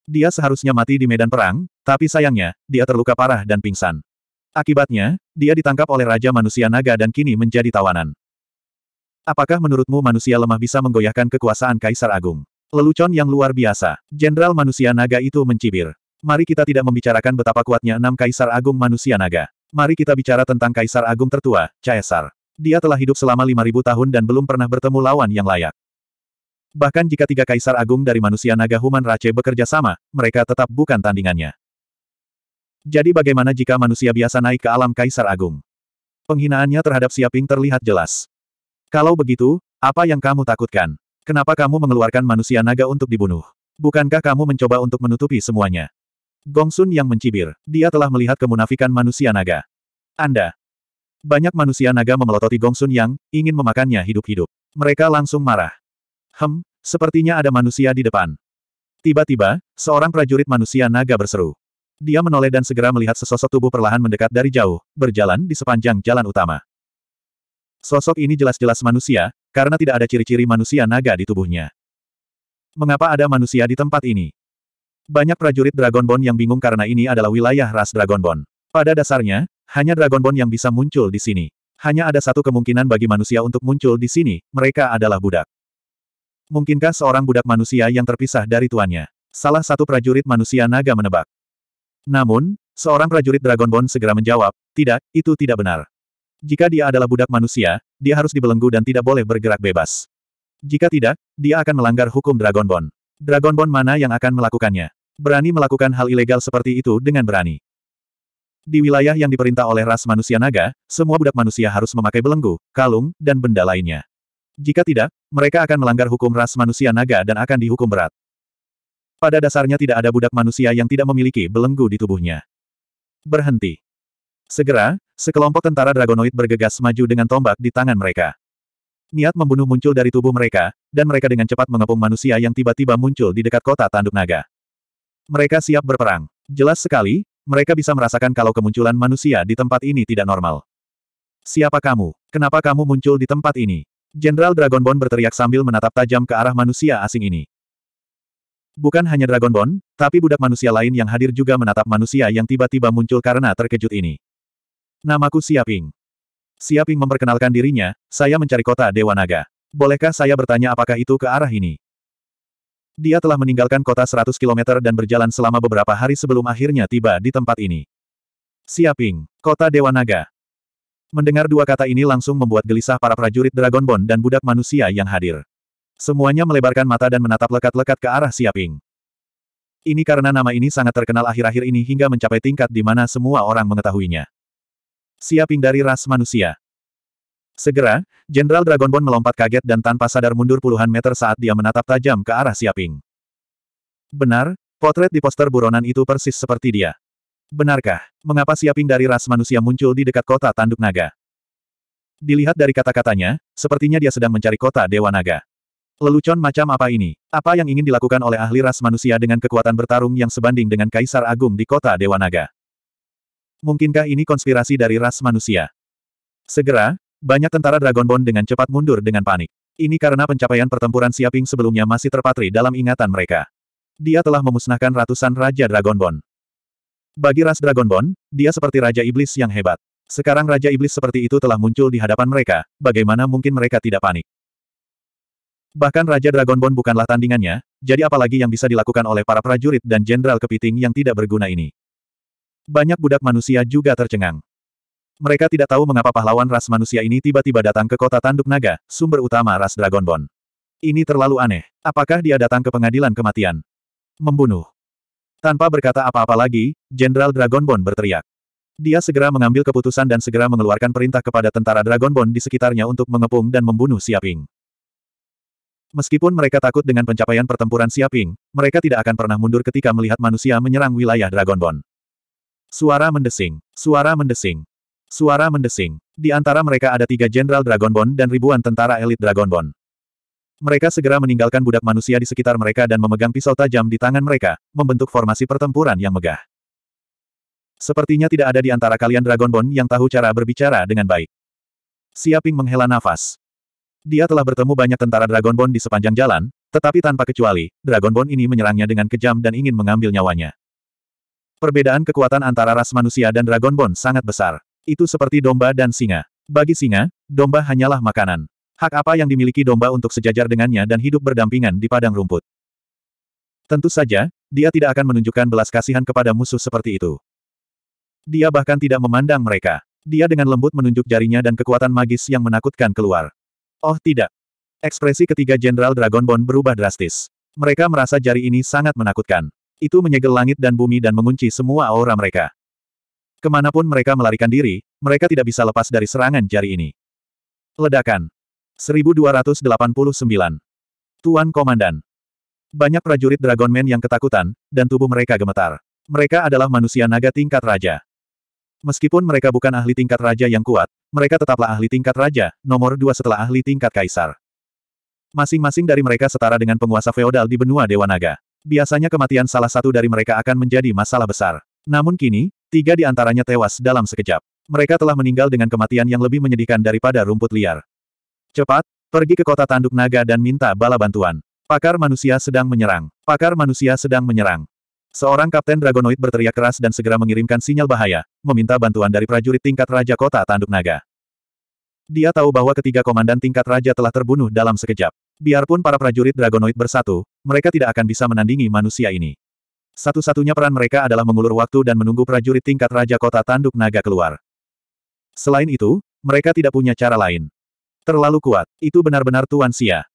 Dia seharusnya mati di medan perang, tapi sayangnya, dia terluka parah dan pingsan. Akibatnya, dia ditangkap oleh Raja Manusia Naga dan kini menjadi tawanan. Apakah menurutmu manusia lemah bisa menggoyahkan kekuasaan Kaisar Agung? Lelucon yang luar biasa. Jenderal Manusia Naga itu mencibir. Mari kita tidak membicarakan betapa kuatnya enam Kaisar Agung Manusia Naga. Mari kita bicara tentang Kaisar Agung tertua, Caesar. Dia telah hidup selama 5000 tahun dan belum pernah bertemu lawan yang layak. Bahkan jika tiga kaisar agung dari manusia naga human race bekerja sama, mereka tetap bukan tandingannya. Jadi bagaimana jika manusia biasa naik ke alam kaisar agung? Penghinaannya terhadap Siaping terlihat jelas. Kalau begitu, apa yang kamu takutkan? Kenapa kamu mengeluarkan manusia naga untuk dibunuh? Bukankah kamu mencoba untuk menutupi semuanya? Gongsun yang mencibir. Dia telah melihat kemunafikan manusia naga. Anda. Banyak manusia naga memelototi Gongsun yang ingin memakannya hidup-hidup. Mereka langsung marah. Hem, sepertinya ada manusia di depan. Tiba-tiba, seorang prajurit manusia naga berseru. Dia menoleh dan segera melihat sesosok tubuh perlahan mendekat dari jauh, berjalan di sepanjang jalan utama. Sosok ini jelas-jelas manusia, karena tidak ada ciri-ciri manusia naga di tubuhnya. Mengapa ada manusia di tempat ini? Banyak prajurit Dragonborn yang bingung karena ini adalah wilayah ras Dragonborn. Pada dasarnya, hanya Dragonborn yang bisa muncul di sini. Hanya ada satu kemungkinan bagi manusia untuk muncul di sini, mereka adalah budak. Mungkinkah seorang budak manusia yang terpisah dari tuannya? Salah satu prajurit manusia naga menebak. Namun, seorang prajurit Dragonborn segera menjawab, tidak, itu tidak benar. Jika dia adalah budak manusia, dia harus dibelenggu dan tidak boleh bergerak bebas. Jika tidak, dia akan melanggar hukum Dragonborn. Dragonborn mana yang akan melakukannya? Berani melakukan hal ilegal seperti itu dengan berani. Di wilayah yang diperintah oleh ras manusia naga, semua budak manusia harus memakai belenggu, kalung, dan benda lainnya. Jika tidak, mereka akan melanggar hukum ras manusia naga dan akan dihukum berat. Pada dasarnya tidak ada budak manusia yang tidak memiliki belenggu di tubuhnya. Berhenti. Segera, sekelompok tentara dragonoid bergegas maju dengan tombak di tangan mereka. Niat membunuh muncul dari tubuh mereka, dan mereka dengan cepat mengepung manusia yang tiba-tiba muncul di dekat kota tanduk naga. Mereka siap berperang. Jelas sekali, mereka bisa merasakan kalau kemunculan manusia di tempat ini tidak normal. Siapa kamu? Kenapa kamu muncul di tempat ini? Jenderal Dragonbone berteriak sambil menatap tajam ke arah manusia asing ini. Bukan hanya Dragonbone, tapi budak manusia lain yang hadir juga menatap manusia yang tiba-tiba muncul karena terkejut ini. Namaku Siaping. Siaping memperkenalkan dirinya, saya mencari kota Dewa Naga. Bolehkah saya bertanya apakah itu ke arah ini? Dia telah meninggalkan kota 100 km dan berjalan selama beberapa hari sebelum akhirnya tiba di tempat ini. Siaping, kota Dewa Naga. Mendengar dua kata ini langsung membuat gelisah para prajurit Dragonborn dan budak manusia yang hadir. Semuanya melebarkan mata dan menatap lekat-lekat ke arah Siaping. Ini karena nama ini sangat terkenal akhir-akhir ini hingga mencapai tingkat di mana semua orang mengetahuinya. Siaping dari ras manusia. Segera, Jenderal Dragonborn melompat kaget dan tanpa sadar mundur puluhan meter saat dia menatap tajam ke arah Siaping. Benar, potret di poster buronan itu persis seperti dia. Benarkah? Mengapa siaping dari ras manusia muncul di dekat kota tanduk naga? Dilihat dari kata-katanya, sepertinya dia sedang mencari kota Dewa Naga. Lelucon macam apa ini? Apa yang ingin dilakukan oleh ahli ras manusia dengan kekuatan bertarung yang sebanding dengan Kaisar Agung di kota Dewa Naga? Mungkinkah ini konspirasi dari ras manusia? Segera, banyak tentara Dragonborn dengan cepat mundur dengan panik. Ini karena pencapaian pertempuran Siaping sebelumnya masih terpatri dalam ingatan mereka. Dia telah memusnahkan ratusan Raja Dragonborn. Bagi ras Dragonborn, dia seperti Raja Iblis yang hebat. Sekarang Raja Iblis seperti itu telah muncul di hadapan mereka, bagaimana mungkin mereka tidak panik? Bahkan Raja Dragonborn bukanlah tandingannya, jadi apalagi yang bisa dilakukan oleh para prajurit dan jenderal kepiting yang tidak berguna ini. Banyak budak manusia juga tercengang. Mereka tidak tahu mengapa pahlawan ras manusia ini tiba-tiba datang ke kota Tanduk Naga, sumber utama ras Dragonborn. Ini terlalu aneh. Apakah dia datang ke pengadilan kematian? Membunuh. Tanpa berkata apa-apa lagi, Jenderal Dragonbone berteriak. Dia segera mengambil keputusan dan segera mengeluarkan perintah kepada tentara Dragonbone di sekitarnya untuk mengepung dan membunuh Siaping. Meskipun mereka takut dengan pencapaian pertempuran Siaping, mereka tidak akan pernah mundur ketika melihat manusia menyerang wilayah Dragonbone. Suara mendesing, suara mendesing, suara mendesing. Di antara mereka ada tiga Jenderal Dragonbone dan ribuan tentara elit Dragonbone. Mereka segera meninggalkan budak manusia di sekitar mereka dan memegang pisau tajam di tangan mereka, membentuk formasi pertempuran yang megah. Sepertinya tidak ada di antara kalian Dragonborn yang tahu cara berbicara dengan baik. Siaping menghela nafas. Dia telah bertemu banyak tentara Dragonborn di sepanjang jalan, tetapi tanpa kecuali, Dragonborn ini menyerangnya dengan kejam dan ingin mengambil nyawanya. Perbedaan kekuatan antara ras manusia dan Dragonborn sangat besar. Itu seperti domba dan singa. Bagi singa, domba hanyalah makanan. Hak apa yang dimiliki domba untuk sejajar dengannya dan hidup berdampingan di padang rumput? Tentu saja, dia tidak akan menunjukkan belas kasihan kepada musuh seperti itu. Dia bahkan tidak memandang mereka. Dia dengan lembut menunjuk jarinya dan kekuatan magis yang menakutkan keluar. Oh tidak. Ekspresi ketiga Jenderal Dragonbone berubah drastis. Mereka merasa jari ini sangat menakutkan. Itu menyegel langit dan bumi dan mengunci semua aura mereka. Kemanapun mereka melarikan diri, mereka tidak bisa lepas dari serangan jari ini. Ledakan. 1289. Tuan Komandan. Banyak prajurit Dragon Man yang ketakutan, dan tubuh mereka gemetar. Mereka adalah manusia naga tingkat raja. Meskipun mereka bukan ahli tingkat raja yang kuat, mereka tetaplah ahli tingkat raja, nomor dua setelah ahli tingkat kaisar. Masing-masing dari mereka setara dengan penguasa feodal di benua Dewa Naga. Biasanya kematian salah satu dari mereka akan menjadi masalah besar. Namun kini, tiga di antaranya tewas dalam sekejap. Mereka telah meninggal dengan kematian yang lebih menyedihkan daripada rumput liar. Cepat, pergi ke kota tanduk naga dan minta bala bantuan. Pakar manusia sedang menyerang. Pakar manusia sedang menyerang. Seorang kapten Dragonoid berteriak keras dan segera mengirimkan sinyal bahaya, meminta bantuan dari prajurit tingkat Raja Kota Tanduk Naga. Dia tahu bahwa ketiga komandan tingkat Raja telah terbunuh dalam sekejap. Biarpun para prajurit Dragonoid bersatu, mereka tidak akan bisa menandingi manusia ini. Satu-satunya peran mereka adalah mengulur waktu dan menunggu prajurit tingkat Raja Kota Tanduk Naga keluar. Selain itu, mereka tidak punya cara lain. Terlalu kuat, itu benar-benar Tuan Xia.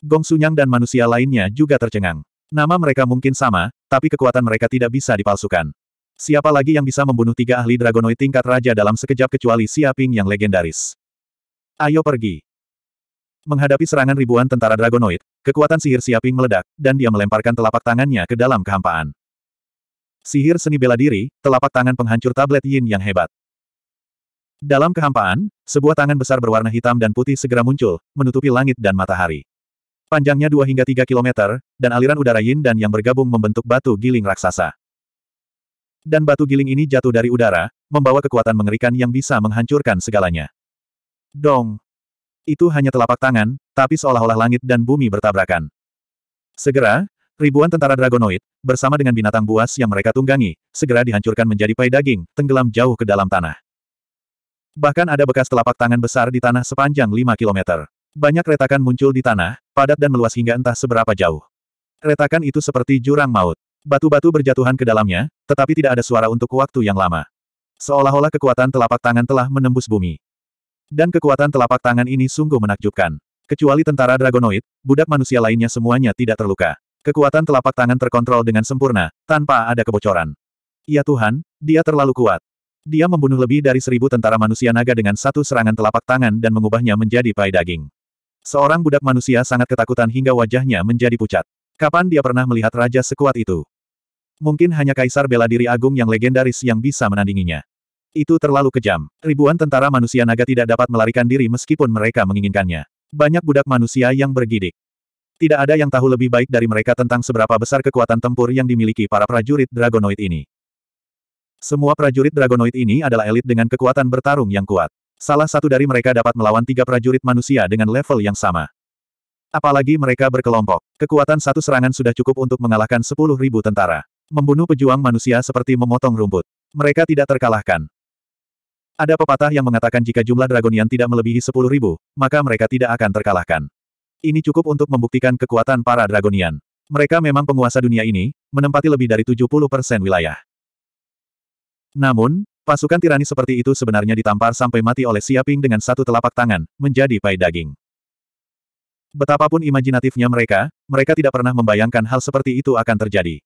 Gong Sunyang dan manusia lainnya juga tercengang. Nama mereka mungkin sama, tapi kekuatan mereka tidak bisa dipalsukan. Siapa lagi yang bisa membunuh tiga ahli Dragonoid tingkat raja dalam sekejap kecuali Xia Ping yang legendaris? Ayo pergi. Menghadapi serangan ribuan tentara Dragonoid, kekuatan sihir Xia Ping meledak, dan dia melemparkan telapak tangannya ke dalam kehampaan. Sihir seni bela diri, telapak tangan penghancur tablet yin yang hebat. Dalam kehampaan, sebuah tangan besar berwarna hitam dan putih segera muncul, menutupi langit dan matahari. Panjangnya 2 hingga 3 kilometer, dan aliran udara yin dan yang bergabung membentuk batu giling raksasa. Dan batu giling ini jatuh dari udara, membawa kekuatan mengerikan yang bisa menghancurkan segalanya. Dong! Itu hanya telapak tangan, tapi seolah-olah langit dan bumi bertabrakan. Segera, ribuan tentara Dragonoid, bersama dengan binatang buas yang mereka tunggangi, segera dihancurkan menjadi pai daging, tenggelam jauh ke dalam tanah. Bahkan ada bekas telapak tangan besar di tanah sepanjang 5 kilometer. Banyak retakan muncul di tanah, padat dan meluas hingga entah seberapa jauh. Retakan itu seperti jurang maut. Batu-batu berjatuhan ke dalamnya, tetapi tidak ada suara untuk waktu yang lama. Seolah-olah kekuatan telapak tangan telah menembus bumi. Dan kekuatan telapak tangan ini sungguh menakjubkan. Kecuali tentara Dragonoid, budak manusia lainnya semuanya tidak terluka. Kekuatan telapak tangan terkontrol dengan sempurna, tanpa ada kebocoran. Ya Tuhan, dia terlalu kuat. Dia membunuh lebih dari seribu tentara manusia naga dengan satu serangan telapak tangan dan mengubahnya menjadi pai daging. Seorang budak manusia sangat ketakutan hingga wajahnya menjadi pucat. Kapan dia pernah melihat raja sekuat itu? Mungkin hanya kaisar bela diri agung yang legendaris yang bisa menandinginya. Itu terlalu kejam. Ribuan tentara manusia naga tidak dapat melarikan diri meskipun mereka menginginkannya. Banyak budak manusia yang bergidik. Tidak ada yang tahu lebih baik dari mereka tentang seberapa besar kekuatan tempur yang dimiliki para prajurit Dragonoid ini. Semua prajurit Dragonoid ini adalah elit dengan kekuatan bertarung yang kuat. Salah satu dari mereka dapat melawan tiga prajurit manusia dengan level yang sama. Apalagi mereka berkelompok. Kekuatan satu serangan sudah cukup untuk mengalahkan sepuluh ribu tentara. Membunuh pejuang manusia seperti memotong rumput. Mereka tidak terkalahkan. Ada pepatah yang mengatakan jika jumlah Dragonian tidak melebihi sepuluh ribu, maka mereka tidak akan terkalahkan. Ini cukup untuk membuktikan kekuatan para Dragonian. Mereka memang penguasa dunia ini, menempati lebih dari 70% wilayah. Namun, pasukan tirani seperti itu sebenarnya ditampar sampai mati oleh Siaping dengan satu telapak tangan, menjadi pai daging. Betapapun imajinatifnya mereka, mereka tidak pernah membayangkan hal seperti itu akan terjadi.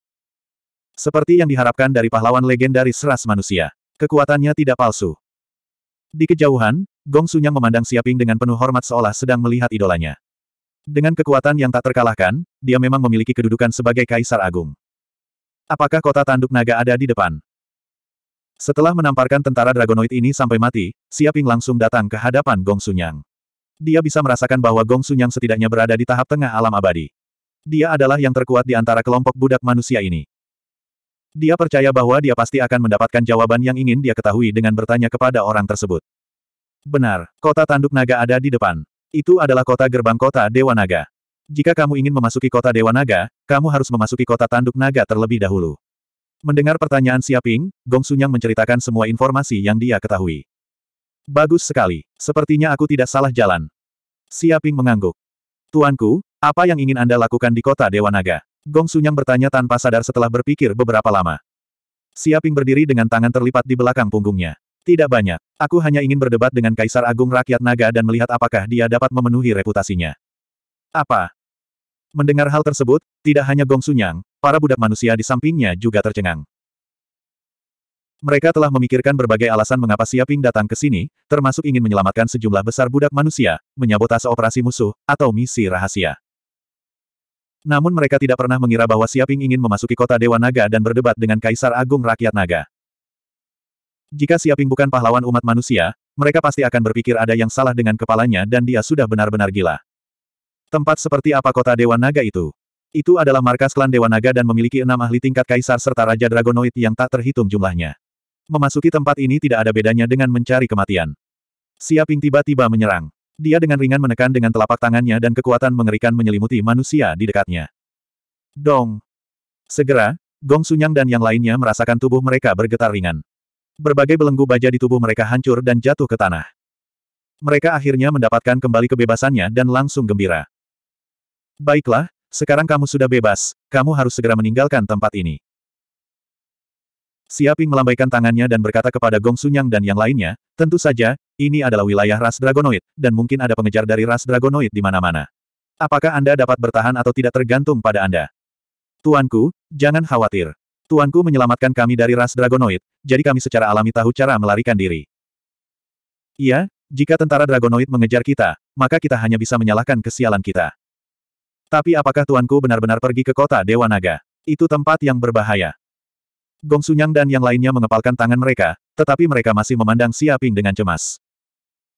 Seperti yang diharapkan dari pahlawan legendaris ras manusia. Kekuatannya tidak palsu. Di kejauhan, Gong Sunyang memandang Siaping dengan penuh hormat seolah sedang melihat idolanya. Dengan kekuatan yang tak terkalahkan, dia memang memiliki kedudukan sebagai kaisar agung. Apakah kota tanduk naga ada di depan? Setelah menamparkan tentara Dragonoid ini sampai mati, Siaping langsung datang ke hadapan Gong Sunyang. Dia bisa merasakan bahwa Gong Sunyang setidaknya berada di tahap tengah alam abadi. Dia adalah yang terkuat di antara kelompok budak manusia ini. Dia percaya bahwa dia pasti akan mendapatkan jawaban yang ingin dia ketahui dengan bertanya kepada orang tersebut. Benar, kota tanduk naga ada di depan. Itu adalah kota gerbang kota Dewa Naga. Jika kamu ingin memasuki kota Dewa Naga, kamu harus memasuki kota tanduk naga terlebih dahulu. Mendengar pertanyaan Siaping, Gong Sunyang menceritakan semua informasi yang dia ketahui. Bagus sekali. Sepertinya aku tidak salah jalan. Siaping mengangguk. Tuanku, apa yang ingin Anda lakukan di kota Dewa Naga? Gong Sunyang bertanya tanpa sadar setelah berpikir beberapa lama. Siaping berdiri dengan tangan terlipat di belakang punggungnya. Tidak banyak. Aku hanya ingin berdebat dengan Kaisar Agung Rakyat Naga dan melihat apakah dia dapat memenuhi reputasinya. Apa? Mendengar hal tersebut, tidak hanya Gong Sunyang, para budak manusia di sampingnya juga tercengang. Mereka telah memikirkan berbagai alasan mengapa Siaping datang ke sini, termasuk ingin menyelamatkan sejumlah besar budak manusia, menyabotase operasi musuh, atau misi rahasia. Namun mereka tidak pernah mengira bahwa Siaping ingin memasuki kota Dewa Naga dan berdebat dengan Kaisar Agung Rakyat Naga. Jika Siaping bukan pahlawan umat manusia, mereka pasti akan berpikir ada yang salah dengan kepalanya dan dia sudah benar-benar gila. Tempat seperti apa kota Dewa Naga itu? Itu adalah markas klan Dewa Naga dan memiliki enam ahli tingkat kaisar serta Raja Dragonoid yang tak terhitung jumlahnya. Memasuki tempat ini tidak ada bedanya dengan mencari kematian. Siaping tiba-tiba menyerang. Dia dengan ringan menekan dengan telapak tangannya dan kekuatan mengerikan menyelimuti manusia di dekatnya. Dong! Segera, Gong Sunyang dan yang lainnya merasakan tubuh mereka bergetar ringan. Berbagai belenggu baja di tubuh mereka hancur dan jatuh ke tanah. Mereka akhirnya mendapatkan kembali kebebasannya dan langsung gembira. Baiklah, sekarang kamu sudah bebas, kamu harus segera meninggalkan tempat ini. Siaping melambaikan tangannya dan berkata kepada Gong Sunyang dan yang lainnya, tentu saja, ini adalah wilayah ras Dragonoid, dan mungkin ada pengejar dari ras Dragonoid di mana-mana. Apakah Anda dapat bertahan atau tidak tergantung pada Anda? Tuanku, jangan khawatir. Tuanku menyelamatkan kami dari ras Dragonoid, jadi kami secara alami tahu cara melarikan diri. Iya, jika tentara Dragonoid mengejar kita, maka kita hanya bisa menyalahkan kesialan kita. Tapi apakah tuanku benar-benar pergi ke kota Dewa Naga? Itu tempat yang berbahaya. Gong Sunyang dan yang lainnya mengepalkan tangan mereka, tetapi mereka masih memandang Siaping dengan cemas.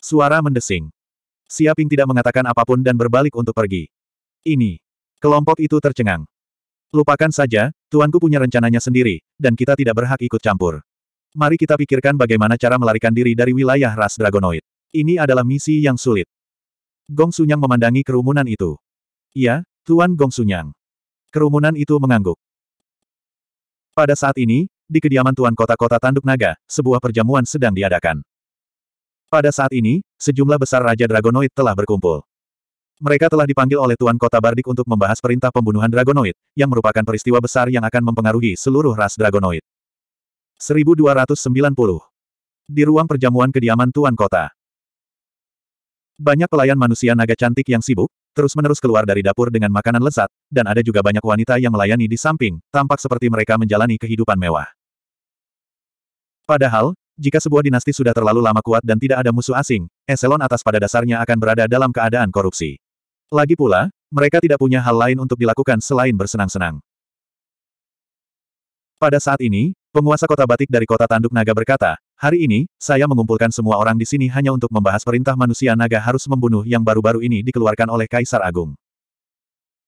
Suara mendesing. Siaping tidak mengatakan apapun dan berbalik untuk pergi. Ini. Kelompok itu tercengang. Lupakan saja, tuanku punya rencananya sendiri, dan kita tidak berhak ikut campur. Mari kita pikirkan bagaimana cara melarikan diri dari wilayah ras Dragonoid. Ini adalah misi yang sulit. Gong Sunyang memandangi kerumunan itu. Iya, Tuan Gongsunyang. Kerumunan itu mengangguk. Pada saat ini, di kediaman Tuan Kota-Kota Tanduk Naga, sebuah perjamuan sedang diadakan. Pada saat ini, sejumlah besar Raja Dragonoid telah berkumpul. Mereka telah dipanggil oleh Tuan Kota Bardik untuk membahas perintah pembunuhan Dragonoid, yang merupakan peristiwa besar yang akan mempengaruhi seluruh ras Dragonoid. 1290 Di ruang perjamuan kediaman Tuan Kota Banyak pelayan manusia naga cantik yang sibuk, terus-menerus keluar dari dapur dengan makanan lezat, dan ada juga banyak wanita yang melayani di samping, tampak seperti mereka menjalani kehidupan mewah. Padahal, jika sebuah dinasti sudah terlalu lama kuat dan tidak ada musuh asing, eselon atas pada dasarnya akan berada dalam keadaan korupsi. Lagi pula, mereka tidak punya hal lain untuk dilakukan selain bersenang-senang. Pada saat ini, penguasa kota batik dari kota Tanduk Naga berkata, Hari ini, saya mengumpulkan semua orang di sini hanya untuk membahas perintah manusia naga harus membunuh yang baru-baru ini dikeluarkan oleh Kaisar Agung.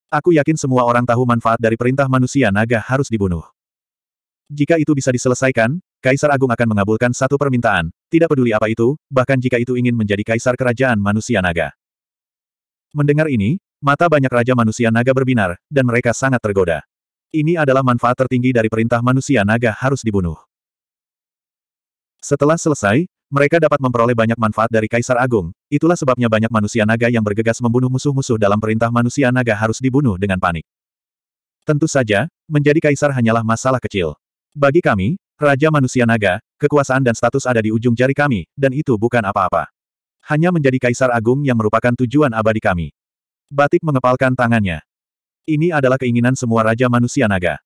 Aku yakin semua orang tahu manfaat dari perintah manusia naga harus dibunuh. Jika itu bisa diselesaikan, Kaisar Agung akan mengabulkan satu permintaan, tidak peduli apa itu, bahkan jika itu ingin menjadi Kaisar Kerajaan Manusia Naga. Mendengar ini, mata banyak Raja Manusia Naga berbinar, dan mereka sangat tergoda. Ini adalah manfaat tertinggi dari perintah manusia naga harus dibunuh. Setelah selesai, mereka dapat memperoleh banyak manfaat dari Kaisar Agung, itulah sebabnya banyak manusia naga yang bergegas membunuh musuh-musuh dalam perintah manusia naga harus dibunuh dengan panik. Tentu saja, menjadi Kaisar hanyalah masalah kecil. Bagi kami, Raja Manusia Naga, kekuasaan dan status ada di ujung jari kami, dan itu bukan apa-apa. Hanya menjadi Kaisar Agung yang merupakan tujuan abadi kami. Batik mengepalkan tangannya. Ini adalah keinginan semua Raja Manusia Naga.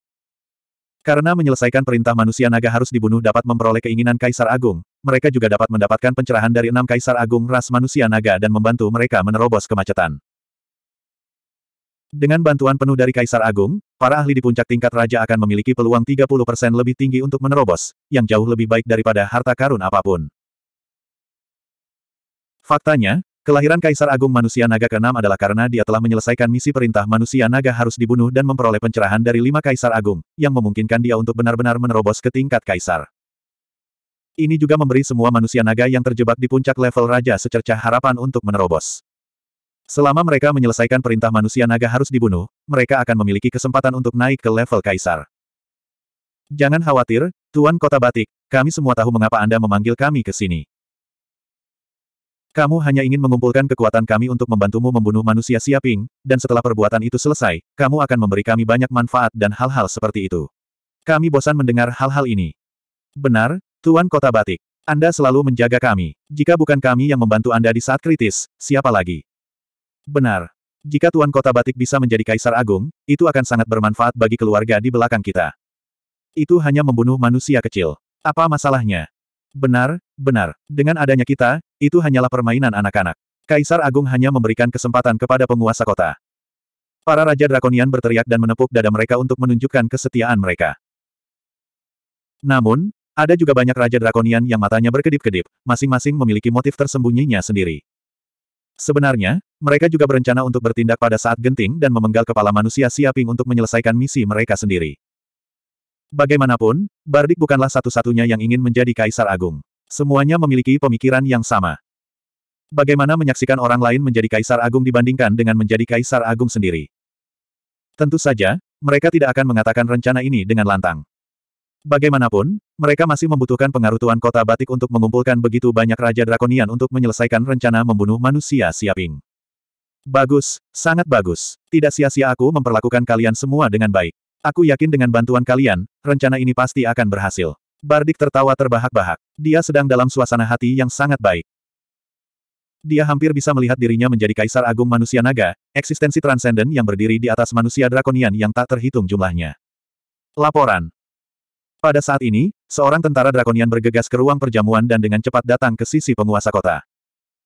Karena menyelesaikan perintah manusia naga harus dibunuh dapat memperoleh keinginan Kaisar Agung, mereka juga dapat mendapatkan pencerahan dari enam Kaisar Agung ras manusia naga dan membantu mereka menerobos kemacetan. Dengan bantuan penuh dari Kaisar Agung, para ahli di puncak tingkat raja akan memiliki peluang 30% lebih tinggi untuk menerobos, yang jauh lebih baik daripada harta karun apapun. Faktanya, Kelahiran Kaisar Agung Manusia Naga ke-6 adalah karena dia telah menyelesaikan misi perintah manusia naga harus dibunuh dan memperoleh pencerahan dari lima Kaisar Agung, yang memungkinkan dia untuk benar-benar menerobos ke tingkat Kaisar. Ini juga memberi semua manusia naga yang terjebak di puncak level Raja secerca harapan untuk menerobos. Selama mereka menyelesaikan perintah manusia naga harus dibunuh, mereka akan memiliki kesempatan untuk naik ke level Kaisar. Jangan khawatir, Tuan Kota Batik, kami semua tahu mengapa Anda memanggil kami ke sini. Kamu hanya ingin mengumpulkan kekuatan kami untuk membantumu membunuh manusia siaping, dan setelah perbuatan itu selesai, kamu akan memberi kami banyak manfaat dan hal-hal seperti itu. Kami bosan mendengar hal-hal ini. Benar, Tuan Kota Batik. Anda selalu menjaga kami. Jika bukan kami yang membantu Anda di saat kritis, siapa lagi? Benar. Jika Tuan Kota Batik bisa menjadi Kaisar Agung, itu akan sangat bermanfaat bagi keluarga di belakang kita. Itu hanya membunuh manusia kecil. Apa masalahnya? Benar, benar. Dengan adanya kita, itu hanyalah permainan anak-anak. Kaisar Agung hanya memberikan kesempatan kepada penguasa kota. Para Raja Drakonian berteriak dan menepuk dada mereka untuk menunjukkan kesetiaan mereka. Namun, ada juga banyak Raja Drakonian yang matanya berkedip-kedip, masing-masing memiliki motif tersembunyinya sendiri. Sebenarnya, mereka juga berencana untuk bertindak pada saat genting dan memenggal kepala manusia Siaping untuk menyelesaikan misi mereka sendiri. Bagaimanapun, Bardik bukanlah satu-satunya yang ingin menjadi Kaisar Agung. Semuanya memiliki pemikiran yang sama. Bagaimana menyaksikan orang lain menjadi kaisar agung dibandingkan dengan menjadi kaisar agung sendiri? Tentu saja, mereka tidak akan mengatakan rencana ini dengan lantang. Bagaimanapun, mereka masih membutuhkan pengaruh Tuan Kota Batik untuk mengumpulkan begitu banyak Raja Drakonian untuk menyelesaikan rencana membunuh manusia Siaping. Bagus, sangat bagus. Tidak sia-sia aku memperlakukan kalian semua dengan baik. Aku yakin dengan bantuan kalian, rencana ini pasti akan berhasil. Bardik tertawa terbahak-bahak. Dia sedang dalam suasana hati yang sangat baik. Dia hampir bisa melihat dirinya menjadi kaisar agung manusia naga, eksistensi transenden yang berdiri di atas manusia drakonian yang tak terhitung jumlahnya. Laporan Pada saat ini, seorang tentara drakonian bergegas ke ruang perjamuan dan dengan cepat datang ke sisi penguasa kota.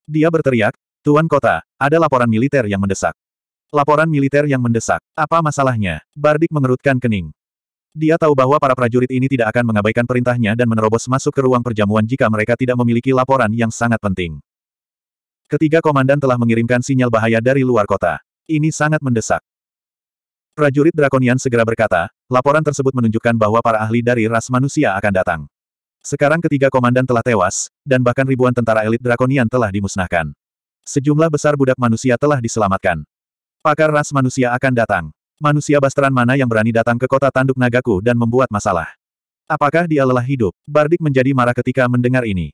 Dia berteriak, Tuan Kota, ada laporan militer yang mendesak. Laporan militer yang mendesak. Apa masalahnya? Bardik mengerutkan kening. Dia tahu bahwa para prajurit ini tidak akan mengabaikan perintahnya dan menerobos masuk ke ruang perjamuan jika mereka tidak memiliki laporan yang sangat penting. Ketiga komandan telah mengirimkan sinyal bahaya dari luar kota. Ini sangat mendesak. Prajurit Drakonian segera berkata, laporan tersebut menunjukkan bahwa para ahli dari ras manusia akan datang. Sekarang ketiga komandan telah tewas, dan bahkan ribuan tentara elit drakonian telah dimusnahkan. Sejumlah besar budak manusia telah diselamatkan. Pakar ras manusia akan datang. Manusia basteran mana yang berani datang ke kota tanduk nagaku dan membuat masalah? Apakah dia lelah hidup? Bardik menjadi marah ketika mendengar ini.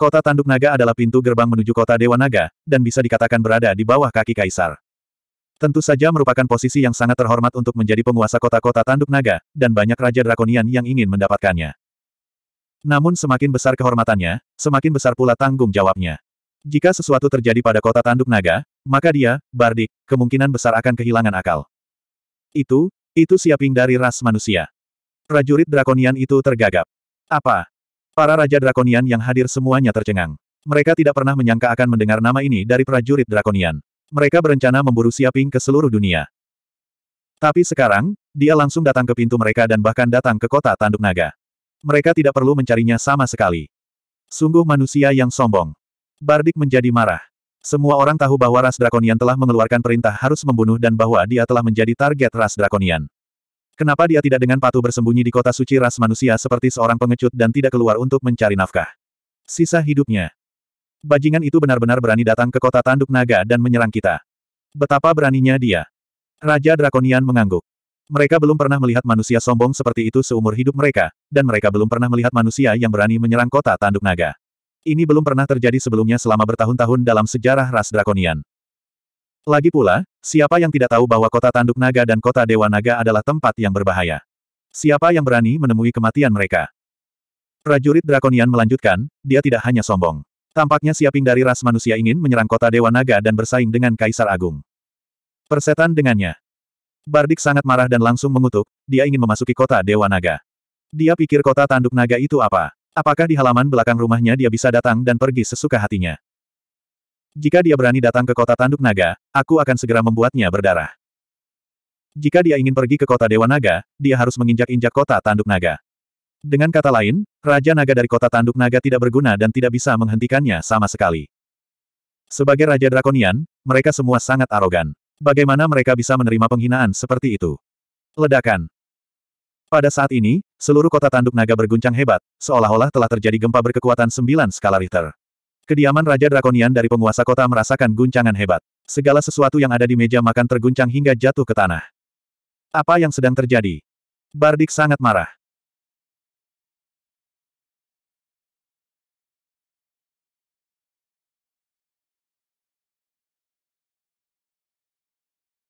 Kota tanduk naga adalah pintu gerbang menuju kota Dewa Naga, dan bisa dikatakan berada di bawah kaki kaisar. Tentu saja merupakan posisi yang sangat terhormat untuk menjadi penguasa kota-kota tanduk naga, dan banyak raja drakonian yang ingin mendapatkannya. Namun semakin besar kehormatannya, semakin besar pula tanggung jawabnya. Jika sesuatu terjadi pada kota tanduk naga, maka dia, Bardik, kemungkinan besar akan kehilangan akal. Itu, itu siaping dari ras manusia. Prajurit drakonian itu tergagap. Apa? Para raja drakonian yang hadir semuanya tercengang. Mereka tidak pernah menyangka akan mendengar nama ini dari prajurit drakonian. Mereka berencana memburu siaping ke seluruh dunia. Tapi sekarang, dia langsung datang ke pintu mereka dan bahkan datang ke kota tanduk naga. Mereka tidak perlu mencarinya sama sekali. Sungguh manusia yang sombong. Bardik menjadi marah. Semua orang tahu bahwa ras Drakonian telah mengeluarkan perintah harus membunuh dan bahwa dia telah menjadi target ras Drakonian. Kenapa dia tidak dengan patuh bersembunyi di kota suci ras manusia seperti seorang pengecut dan tidak keluar untuk mencari nafkah? Sisa hidupnya. Bajingan itu benar-benar berani datang ke kota tanduk naga dan menyerang kita. Betapa beraninya dia. Raja Drakonian mengangguk. Mereka belum pernah melihat manusia sombong seperti itu seumur hidup mereka, dan mereka belum pernah melihat manusia yang berani menyerang kota tanduk naga. Ini belum pernah terjadi sebelumnya selama bertahun-tahun dalam sejarah ras Drakonian. Lagi pula, siapa yang tidak tahu bahwa kota Tanduk Naga dan kota Dewa Naga adalah tempat yang berbahaya? Siapa yang berani menemui kematian mereka? Prajurit Drakonian melanjutkan, dia tidak hanya sombong. Tampaknya siaping dari ras manusia ingin menyerang kota Dewa Naga dan bersaing dengan Kaisar Agung. Persetan dengannya. Bardik sangat marah dan langsung mengutuk, dia ingin memasuki kota Dewa Naga. Dia pikir kota Tanduk Naga itu apa? Apakah di halaman belakang rumahnya dia bisa datang dan pergi sesuka hatinya? Jika dia berani datang ke kota Tanduk Naga, aku akan segera membuatnya berdarah. Jika dia ingin pergi ke kota Dewa Naga, dia harus menginjak-injak kota Tanduk Naga. Dengan kata lain, Raja Naga dari kota Tanduk Naga tidak berguna dan tidak bisa menghentikannya sama sekali. Sebagai Raja Drakonian, mereka semua sangat arogan. Bagaimana mereka bisa menerima penghinaan seperti itu? Ledakan. Pada saat ini, seluruh kota tanduk naga berguncang hebat, seolah-olah telah terjadi gempa berkekuatan 9 skala Richter. Kediaman Raja Drakonian dari penguasa kota merasakan guncangan hebat. Segala sesuatu yang ada di meja makan terguncang hingga jatuh ke tanah. Apa yang sedang terjadi? Bardik sangat marah.